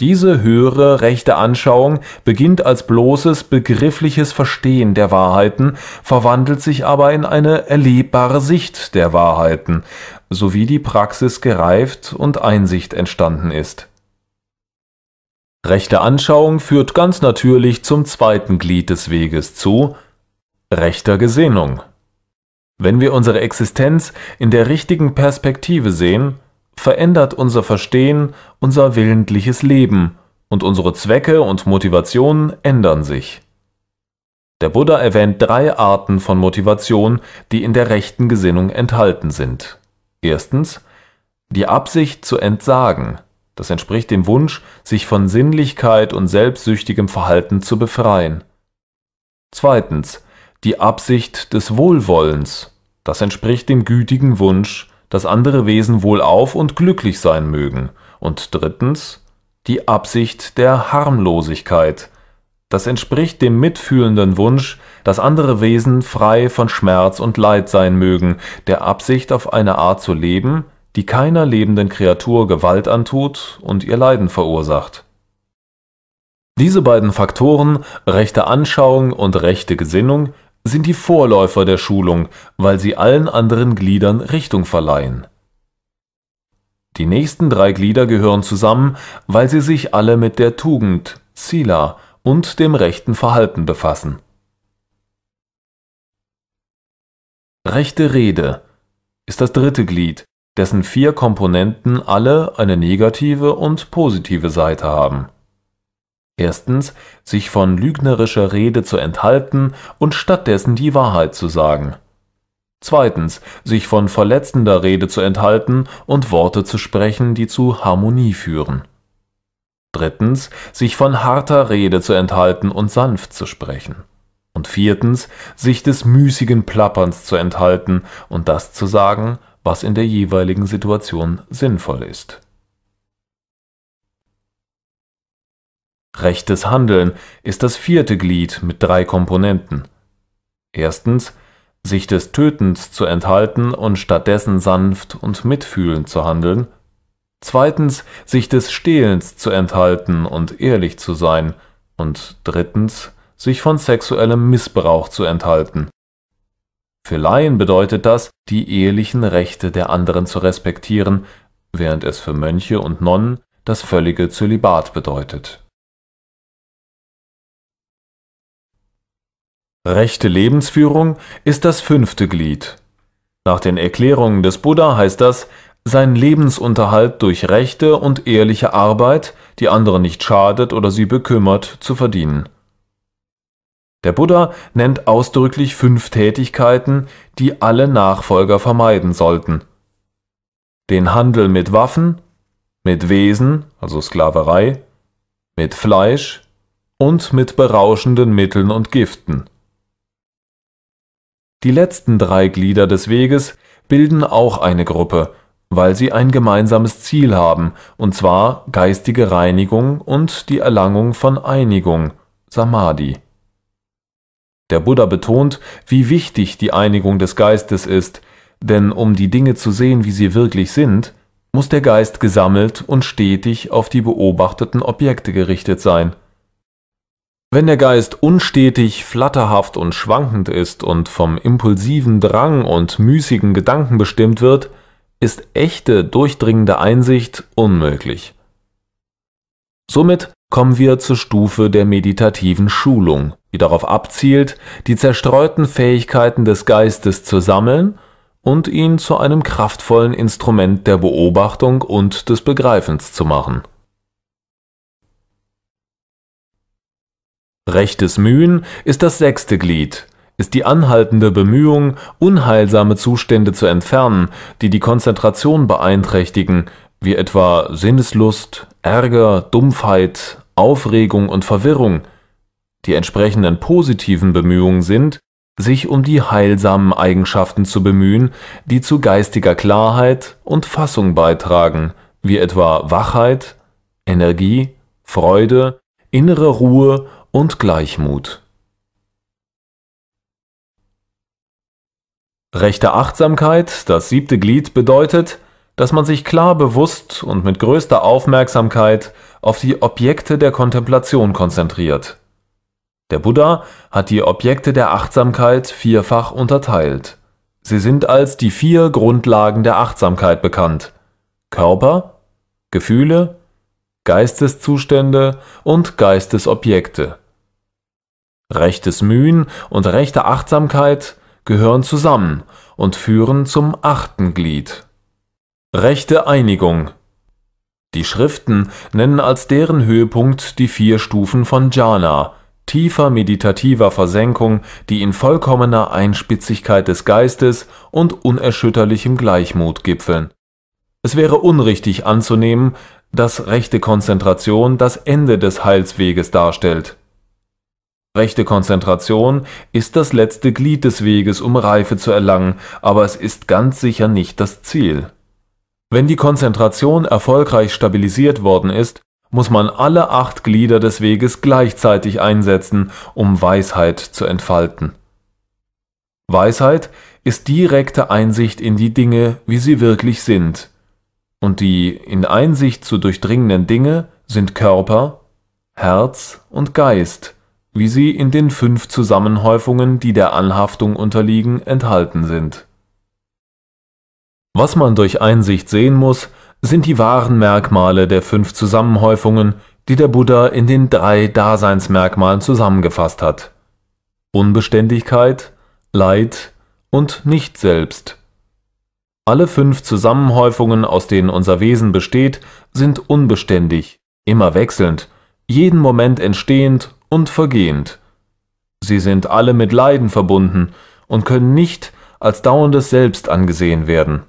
Diese höhere rechte Anschauung beginnt als bloßes begriffliches Verstehen der Wahrheiten, verwandelt sich aber in eine erlebbare Sicht der Wahrheiten, sowie die Praxis gereift und Einsicht entstanden ist. Rechte Anschauung führt ganz natürlich zum zweiten Glied des Weges zu, rechter Gesinnung. Wenn wir unsere Existenz in der richtigen Perspektive sehen, verändert unser Verstehen unser willentliches Leben und unsere Zwecke und Motivationen ändern sich. Der Buddha erwähnt drei Arten von Motivation, die in der rechten Gesinnung enthalten sind. Erstens, die Absicht zu entsagen. Das entspricht dem Wunsch, sich von Sinnlichkeit und selbstsüchtigem Verhalten zu befreien. Zweitens, die Absicht des Wohlwollens. Das entspricht dem gütigen Wunsch, dass andere Wesen wohlauf und glücklich sein mögen. Und drittens die Absicht der Harmlosigkeit. Das entspricht dem mitfühlenden Wunsch, dass andere Wesen frei von Schmerz und Leid sein mögen, der Absicht auf eine Art zu leben, die keiner lebenden Kreatur Gewalt antut und ihr Leiden verursacht. Diese beiden Faktoren, rechte Anschauung und rechte Gesinnung, sind die Vorläufer der Schulung, weil sie allen anderen Gliedern Richtung verleihen. Die nächsten drei Glieder gehören zusammen, weil sie sich alle mit der Tugend, Sila und dem rechten Verhalten befassen. Rechte Rede ist das dritte Glied, dessen vier Komponenten alle eine negative und positive Seite haben. Erstens, sich von lügnerischer Rede zu enthalten und stattdessen die Wahrheit zu sagen. Zweitens, sich von verletzender Rede zu enthalten und Worte zu sprechen, die zu Harmonie führen. Drittens, sich von harter Rede zu enthalten und sanft zu sprechen. Und viertens, sich des müßigen Plapperns zu enthalten und das zu sagen, was in der jeweiligen Situation sinnvoll ist Rechtes Handeln ist das vierte Glied mit drei Komponenten. Erstens, sich des Tötens zu enthalten und stattdessen sanft und mitfühlend zu handeln. Zweitens, sich des Stehlens zu enthalten und ehrlich zu sein. Und drittens, sich von sexuellem Missbrauch zu enthalten. Für Laien bedeutet das, die ehelichen Rechte der anderen zu respektieren, während es für Mönche und Nonnen das völlige Zölibat bedeutet Rechte Lebensführung ist das fünfte Glied. Nach den Erklärungen des Buddha heißt das, seinen Lebensunterhalt durch rechte und ehrliche Arbeit, die anderen nicht schadet oder sie bekümmert, zu verdienen. Der Buddha nennt ausdrücklich fünf Tätigkeiten, die alle Nachfolger vermeiden sollten. Den Handel mit Waffen, mit Wesen, also Sklaverei, mit Fleisch und mit berauschenden Mitteln und Giften. Die letzten drei Glieder des Weges bilden auch eine Gruppe, weil sie ein gemeinsames Ziel haben, und zwar geistige Reinigung und die Erlangung von Einigung, Samadhi. Der Buddha betont, wie wichtig die Einigung des Geistes ist, denn um die Dinge zu sehen, wie sie wirklich sind, muss der Geist gesammelt und stetig auf die beobachteten Objekte gerichtet sein wenn der Geist unstetig, flatterhaft und schwankend ist und vom impulsiven Drang und müßigen Gedanken bestimmt wird, ist echte, durchdringende Einsicht unmöglich. Somit kommen wir zur Stufe der meditativen Schulung, die darauf abzielt, die zerstreuten Fähigkeiten des Geistes zu sammeln und ihn zu einem kraftvollen Instrument der Beobachtung und des Begreifens zu machen. Rechtes Mühen ist das sechste Glied, ist die anhaltende Bemühung, unheilsame Zustände zu entfernen, die die Konzentration beeinträchtigen, wie etwa Sinneslust, Ärger, Dumpfheit, Aufregung und Verwirrung. Die entsprechenden positiven Bemühungen sind, sich um die heilsamen Eigenschaften zu bemühen, die zu geistiger Klarheit und Fassung beitragen, wie etwa Wachheit, Energie, Freude, innere Ruhe und und Gleichmut. Rechte Achtsamkeit, das siebte Glied, bedeutet, dass man sich klar bewusst und mit größter Aufmerksamkeit auf die Objekte der Kontemplation konzentriert. Der Buddha hat die Objekte der Achtsamkeit vierfach unterteilt. Sie sind als die vier Grundlagen der Achtsamkeit bekannt. Körper, Gefühle, Geisteszustände und Geistesobjekte. Rechtes Mühen und rechte Achtsamkeit gehören zusammen und führen zum achten Glied. Rechte Einigung. Die Schriften nennen als deren Höhepunkt die vier Stufen von Jhana, tiefer meditativer Versenkung, die in vollkommener Einspitzigkeit des Geistes und unerschütterlichem Gleichmut gipfeln. Es wäre unrichtig anzunehmen, dass rechte Konzentration das Ende des Heilsweges darstellt. Rechte Konzentration ist das letzte Glied des Weges, um Reife zu erlangen, aber es ist ganz sicher nicht das Ziel. Wenn die Konzentration erfolgreich stabilisiert worden ist, muss man alle acht Glieder des Weges gleichzeitig einsetzen, um Weisheit zu entfalten. Weisheit ist direkte Einsicht in die Dinge, wie sie wirklich sind. Und die in Einsicht zu durchdringenden Dinge sind Körper, Herz und Geist – wie sie in den fünf Zusammenhäufungen, die der Anhaftung unterliegen, enthalten sind. Was man durch Einsicht sehen muss, sind die wahren Merkmale der fünf Zusammenhäufungen, die der Buddha in den drei Daseinsmerkmalen zusammengefasst hat. Unbeständigkeit, Leid und Nicht-Selbst. Alle fünf Zusammenhäufungen, aus denen unser Wesen besteht, sind unbeständig, immer wechselnd, jeden Moment entstehend und vergehend. Sie sind alle mit Leiden verbunden und können nicht als dauerndes Selbst angesehen werden.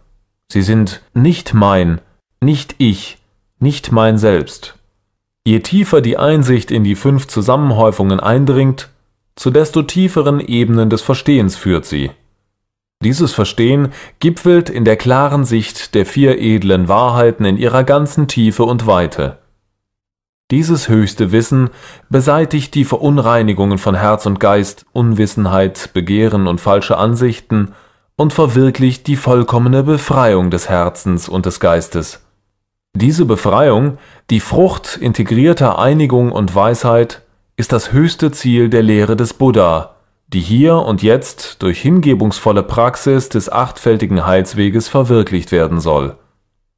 Sie sind nicht mein, nicht ich, nicht mein Selbst. Je tiefer die Einsicht in die fünf Zusammenhäufungen eindringt, zu desto tieferen Ebenen des Verstehens führt sie. Dieses Verstehen gipfelt in der klaren Sicht der vier edlen Wahrheiten in ihrer ganzen Tiefe und Weite. Dieses höchste Wissen beseitigt die Verunreinigungen von Herz und Geist, Unwissenheit, Begehren und falsche Ansichten und verwirklicht die vollkommene Befreiung des Herzens und des Geistes. Diese Befreiung, die Frucht integrierter Einigung und Weisheit, ist das höchste Ziel der Lehre des Buddha, die hier und jetzt durch hingebungsvolle Praxis des achtfältigen Heilsweges verwirklicht werden soll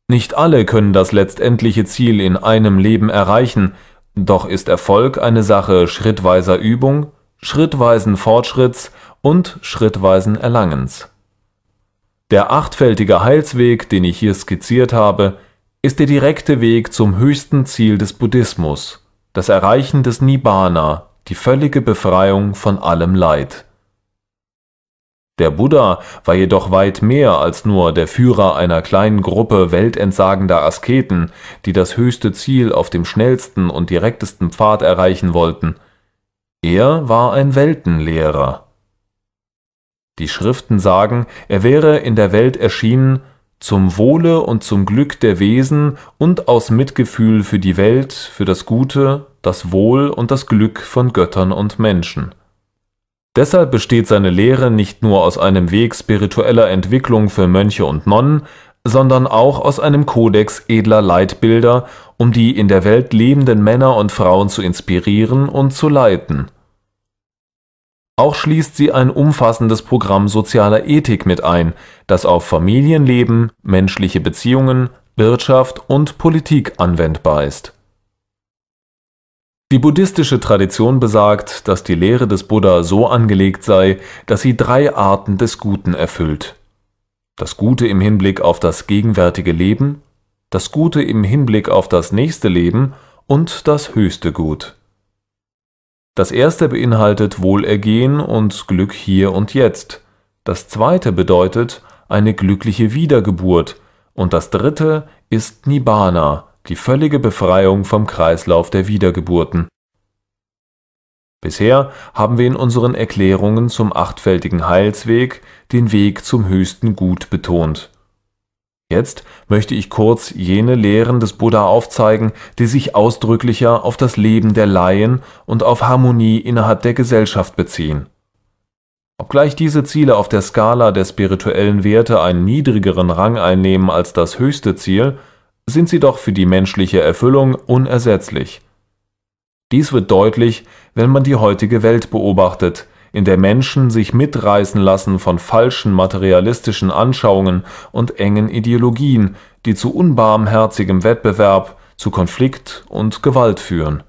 nicht alle können das letztendliche Ziel in einem Leben erreichen, doch ist Erfolg eine Sache schrittweiser Übung, schrittweisen Fortschritts und schrittweisen Erlangens. Der achtfältige Heilsweg, den ich hier skizziert habe, ist der direkte Weg zum höchsten Ziel des Buddhismus, das Erreichen des Nibbana, die völlige Befreiung von allem Leid. Der Buddha war jedoch weit mehr als nur der Führer einer kleinen Gruppe weltentsagender Asketen, die das höchste Ziel auf dem schnellsten und direktesten Pfad erreichen wollten. Er war ein Weltenlehrer. Die Schriften sagen, er wäre in der Welt erschienen zum Wohle und zum Glück der Wesen und aus Mitgefühl für die Welt, für das Gute, das Wohl und das Glück von Göttern und Menschen Deshalb besteht seine Lehre nicht nur aus einem Weg spiritueller Entwicklung für Mönche und Nonnen, sondern auch aus einem Kodex edler Leitbilder, um die in der Welt lebenden Männer und Frauen zu inspirieren und zu leiten. Auch schließt sie ein umfassendes Programm sozialer Ethik mit ein, das auf Familienleben, menschliche Beziehungen, Wirtschaft und Politik anwendbar ist die buddhistische Tradition besagt, dass die Lehre des Buddha so angelegt sei, dass sie drei Arten des Guten erfüllt. Das Gute im Hinblick auf das gegenwärtige Leben, das Gute im Hinblick auf das nächste Leben und das höchste Gut. Das erste beinhaltet Wohlergehen und Glück hier und jetzt, das zweite bedeutet eine glückliche Wiedergeburt und das dritte ist Nibbana, die völlige Befreiung vom Kreislauf der Wiedergeburten. Bisher haben wir in unseren Erklärungen zum achtfältigen Heilsweg den Weg zum höchsten Gut betont. Jetzt möchte ich kurz jene Lehren des Buddha aufzeigen, die sich ausdrücklicher auf das Leben der Laien und auf Harmonie innerhalb der Gesellschaft beziehen. Obgleich diese Ziele auf der Skala der spirituellen Werte einen niedrigeren Rang einnehmen als das höchste Ziel, sind sie doch für die menschliche Erfüllung unersetzlich. Dies wird deutlich, wenn man die heutige Welt beobachtet, in der Menschen sich mitreißen lassen von falschen materialistischen Anschauungen und engen Ideologien, die zu unbarmherzigem Wettbewerb, zu Konflikt und Gewalt führen.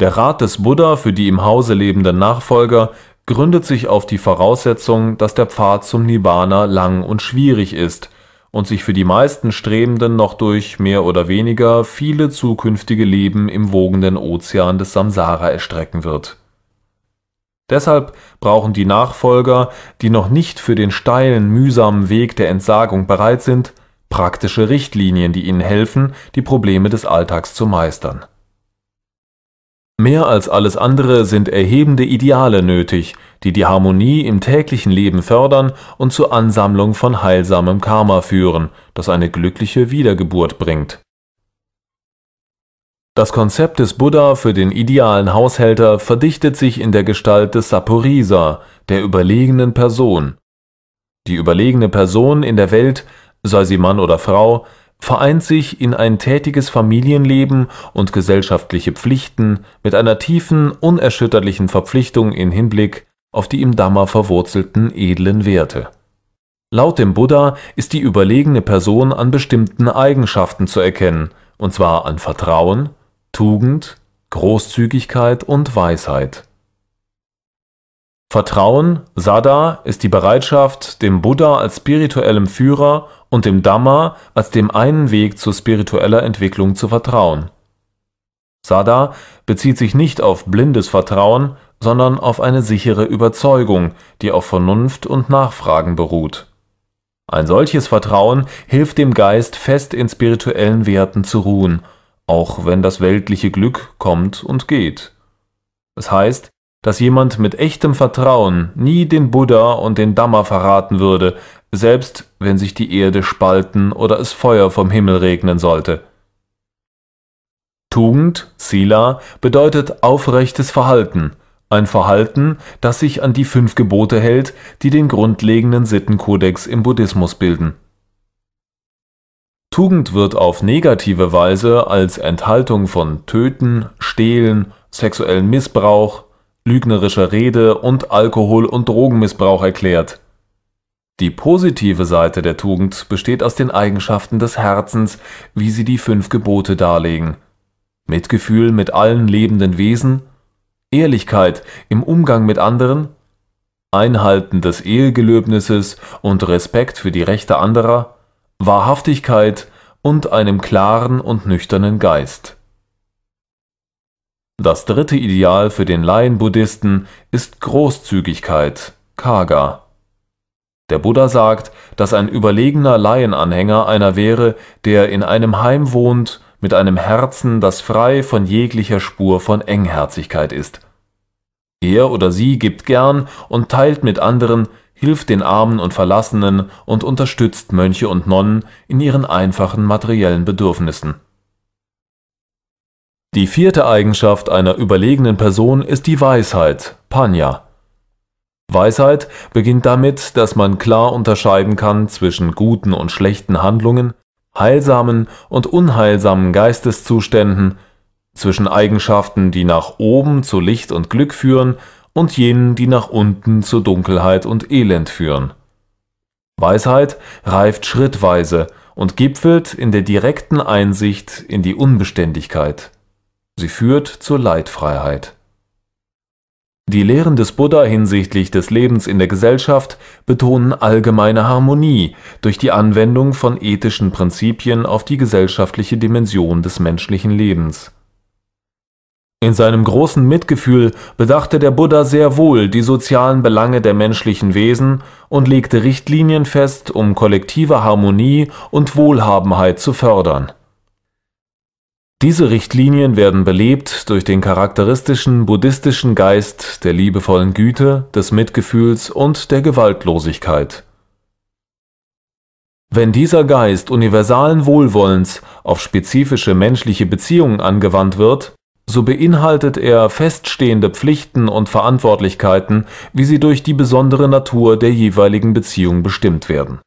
Der Rat des Buddha für die im Hause lebenden Nachfolger gründet sich auf die Voraussetzung, dass der Pfad zum Nibbana lang und schwierig ist – und sich für die meisten Strebenden noch durch mehr oder weniger viele zukünftige Leben im wogenden Ozean des Samsara erstrecken wird. Deshalb brauchen die Nachfolger, die noch nicht für den steilen, mühsamen Weg der Entsagung bereit sind, praktische Richtlinien, die ihnen helfen, die Probleme des Alltags zu meistern. Mehr als alles andere sind erhebende Ideale nötig, die die Harmonie im täglichen Leben fördern und zur Ansammlung von heilsamem Karma führen, das eine glückliche Wiedergeburt bringt. Das Konzept des Buddha für den idealen Haushälter verdichtet sich in der Gestalt des Saporisa, der überlegenen Person. Die überlegene Person in der Welt, sei sie Mann oder Frau, vereint sich in ein tätiges Familienleben und gesellschaftliche Pflichten mit einer tiefen, unerschütterlichen Verpflichtung in Hinblick auf die im Dhamma verwurzelten edlen Werte. Laut dem Buddha ist die überlegene Person an bestimmten Eigenschaften zu erkennen, und zwar an Vertrauen, Tugend, Großzügigkeit und Weisheit. Vertrauen, Sada, ist die Bereitschaft, dem Buddha als spirituellem Führer und dem Dhamma als dem einen Weg zu spiritueller Entwicklung zu vertrauen. Sada bezieht sich nicht auf blindes Vertrauen, sondern auf eine sichere Überzeugung, die auf Vernunft und Nachfragen beruht. Ein solches Vertrauen hilft dem Geist fest in spirituellen Werten zu ruhen, auch wenn das weltliche Glück kommt und geht. Es das heißt, dass jemand mit echtem Vertrauen nie den Buddha und den Dhamma verraten würde, selbst wenn sich die Erde spalten oder es Feuer vom Himmel regnen sollte. Tugend, Sila, bedeutet aufrechtes Verhalten, ein Verhalten, das sich an die fünf Gebote hält, die den grundlegenden Sittenkodex im Buddhismus bilden. Tugend wird auf negative Weise als Enthaltung von Töten, Stehlen, sexuellen Missbrauch, lügnerischer Rede und Alkohol- und Drogenmissbrauch erklärt die positive Seite der Tugend besteht aus den Eigenschaften des Herzens, wie sie die fünf Gebote darlegen. Mitgefühl mit allen lebenden Wesen, Ehrlichkeit im Umgang mit anderen, Einhalten des Ehegelöbnisses und Respekt für die Rechte anderer, Wahrhaftigkeit und einem klaren und nüchternen Geist. Das dritte Ideal für den Laien-Buddhisten ist Großzügigkeit, Kaga. Der Buddha sagt, dass ein überlegener Laienanhänger einer wäre, der in einem Heim wohnt, mit einem Herzen, das frei von jeglicher Spur von Engherzigkeit ist. Er oder sie gibt gern und teilt mit anderen, hilft den Armen und Verlassenen und unterstützt Mönche und Nonnen in ihren einfachen materiellen Bedürfnissen. Die vierte Eigenschaft einer überlegenen Person ist die Weisheit, Panya Weisheit beginnt damit, dass man klar unterscheiden kann zwischen guten und schlechten Handlungen, heilsamen und unheilsamen Geisteszuständen, zwischen Eigenschaften, die nach oben zu Licht und Glück führen, und jenen, die nach unten zu Dunkelheit und Elend führen. Weisheit reift schrittweise und gipfelt in der direkten Einsicht in die Unbeständigkeit. Sie führt zur Leitfreiheit. Die Lehren des Buddha hinsichtlich des Lebens in der Gesellschaft betonen allgemeine Harmonie durch die Anwendung von ethischen Prinzipien auf die gesellschaftliche Dimension des menschlichen Lebens. In seinem großen Mitgefühl bedachte der Buddha sehr wohl die sozialen Belange der menschlichen Wesen und legte Richtlinien fest, um kollektive Harmonie und Wohlhabenheit zu fördern diese Richtlinien werden belebt durch den charakteristischen buddhistischen Geist der liebevollen Güte, des Mitgefühls und der Gewaltlosigkeit. Wenn dieser Geist universalen Wohlwollens auf spezifische menschliche Beziehungen angewandt wird, so beinhaltet er feststehende Pflichten und Verantwortlichkeiten, wie sie durch die besondere Natur der jeweiligen Beziehung bestimmt werden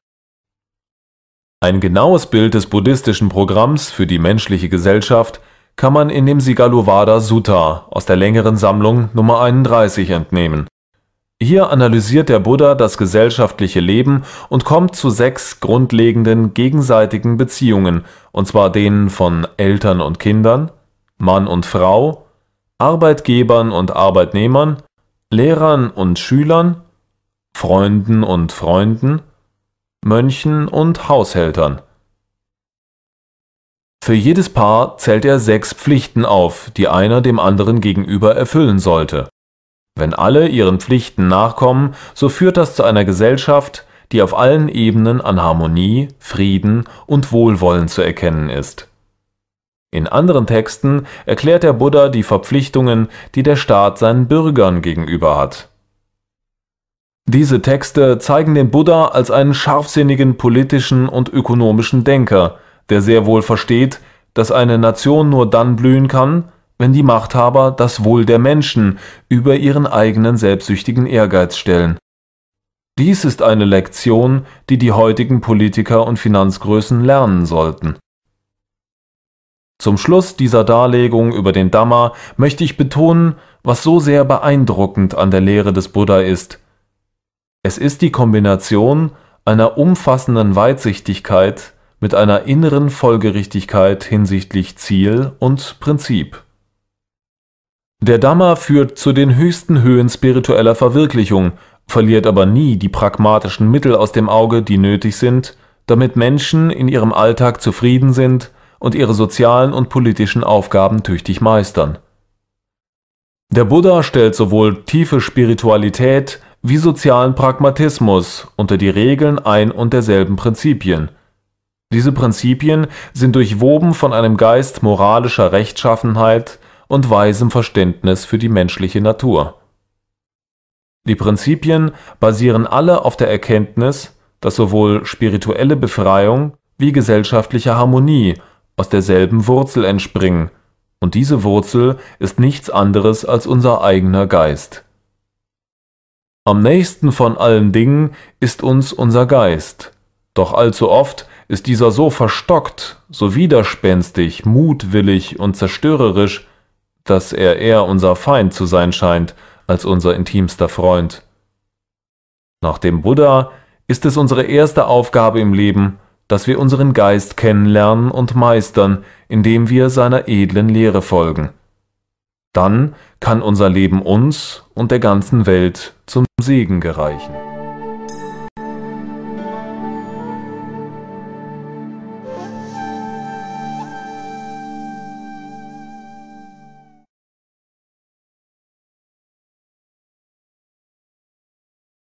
ein genaues Bild des buddhistischen Programms für die menschliche Gesellschaft kann man in dem Sigalovada Sutta aus der längeren Sammlung Nummer 31 entnehmen. Hier analysiert der Buddha das gesellschaftliche Leben und kommt zu sechs grundlegenden gegenseitigen Beziehungen, und zwar denen von Eltern und Kindern, Mann und Frau, Arbeitgebern und Arbeitnehmern, Lehrern und Schülern, Freunden und Freunden, Mönchen und Haushältern. Für jedes Paar zählt er sechs Pflichten auf, die einer dem anderen gegenüber erfüllen sollte. Wenn alle ihren Pflichten nachkommen, so führt das zu einer Gesellschaft, die auf allen Ebenen an Harmonie, Frieden und Wohlwollen zu erkennen ist. In anderen Texten erklärt der Buddha die Verpflichtungen, die der Staat seinen Bürgern gegenüber hat. Diese Texte zeigen den Buddha als einen scharfsinnigen politischen und ökonomischen Denker, der sehr wohl versteht, dass eine Nation nur dann blühen kann, wenn die Machthaber das Wohl der Menschen über ihren eigenen selbstsüchtigen Ehrgeiz stellen. Dies ist eine Lektion, die die heutigen Politiker und Finanzgrößen lernen sollten. Zum Schluss dieser Darlegung über den Dhamma möchte ich betonen, was so sehr beeindruckend an der Lehre des Buddha ist – es ist die Kombination einer umfassenden Weitsichtigkeit mit einer inneren Folgerichtigkeit hinsichtlich Ziel und Prinzip. Der Dhamma führt zu den höchsten Höhen spiritueller Verwirklichung, verliert aber nie die pragmatischen Mittel aus dem Auge, die nötig sind, damit Menschen in ihrem Alltag zufrieden sind und ihre sozialen und politischen Aufgaben tüchtig meistern. Der Buddha stellt sowohl tiefe Spiritualität wie sozialen Pragmatismus unter die Regeln ein und derselben Prinzipien. Diese Prinzipien sind durchwoben von einem Geist moralischer Rechtschaffenheit und weisem Verständnis für die menschliche Natur. Die Prinzipien basieren alle auf der Erkenntnis, dass sowohl spirituelle Befreiung wie gesellschaftliche Harmonie aus derselben Wurzel entspringen, und diese Wurzel ist nichts anderes als unser eigener Geist. Am nächsten von allen Dingen ist uns unser Geist. Doch allzu oft ist dieser so verstockt, so widerspenstig, mutwillig und zerstörerisch, dass er eher unser Feind zu sein scheint als unser intimster Freund. Nach dem Buddha ist es unsere erste Aufgabe im Leben, dass wir unseren Geist kennenlernen und meistern, indem wir seiner edlen Lehre folgen. Dann kann unser Leben uns und der ganzen Welt zum Segen gereichen.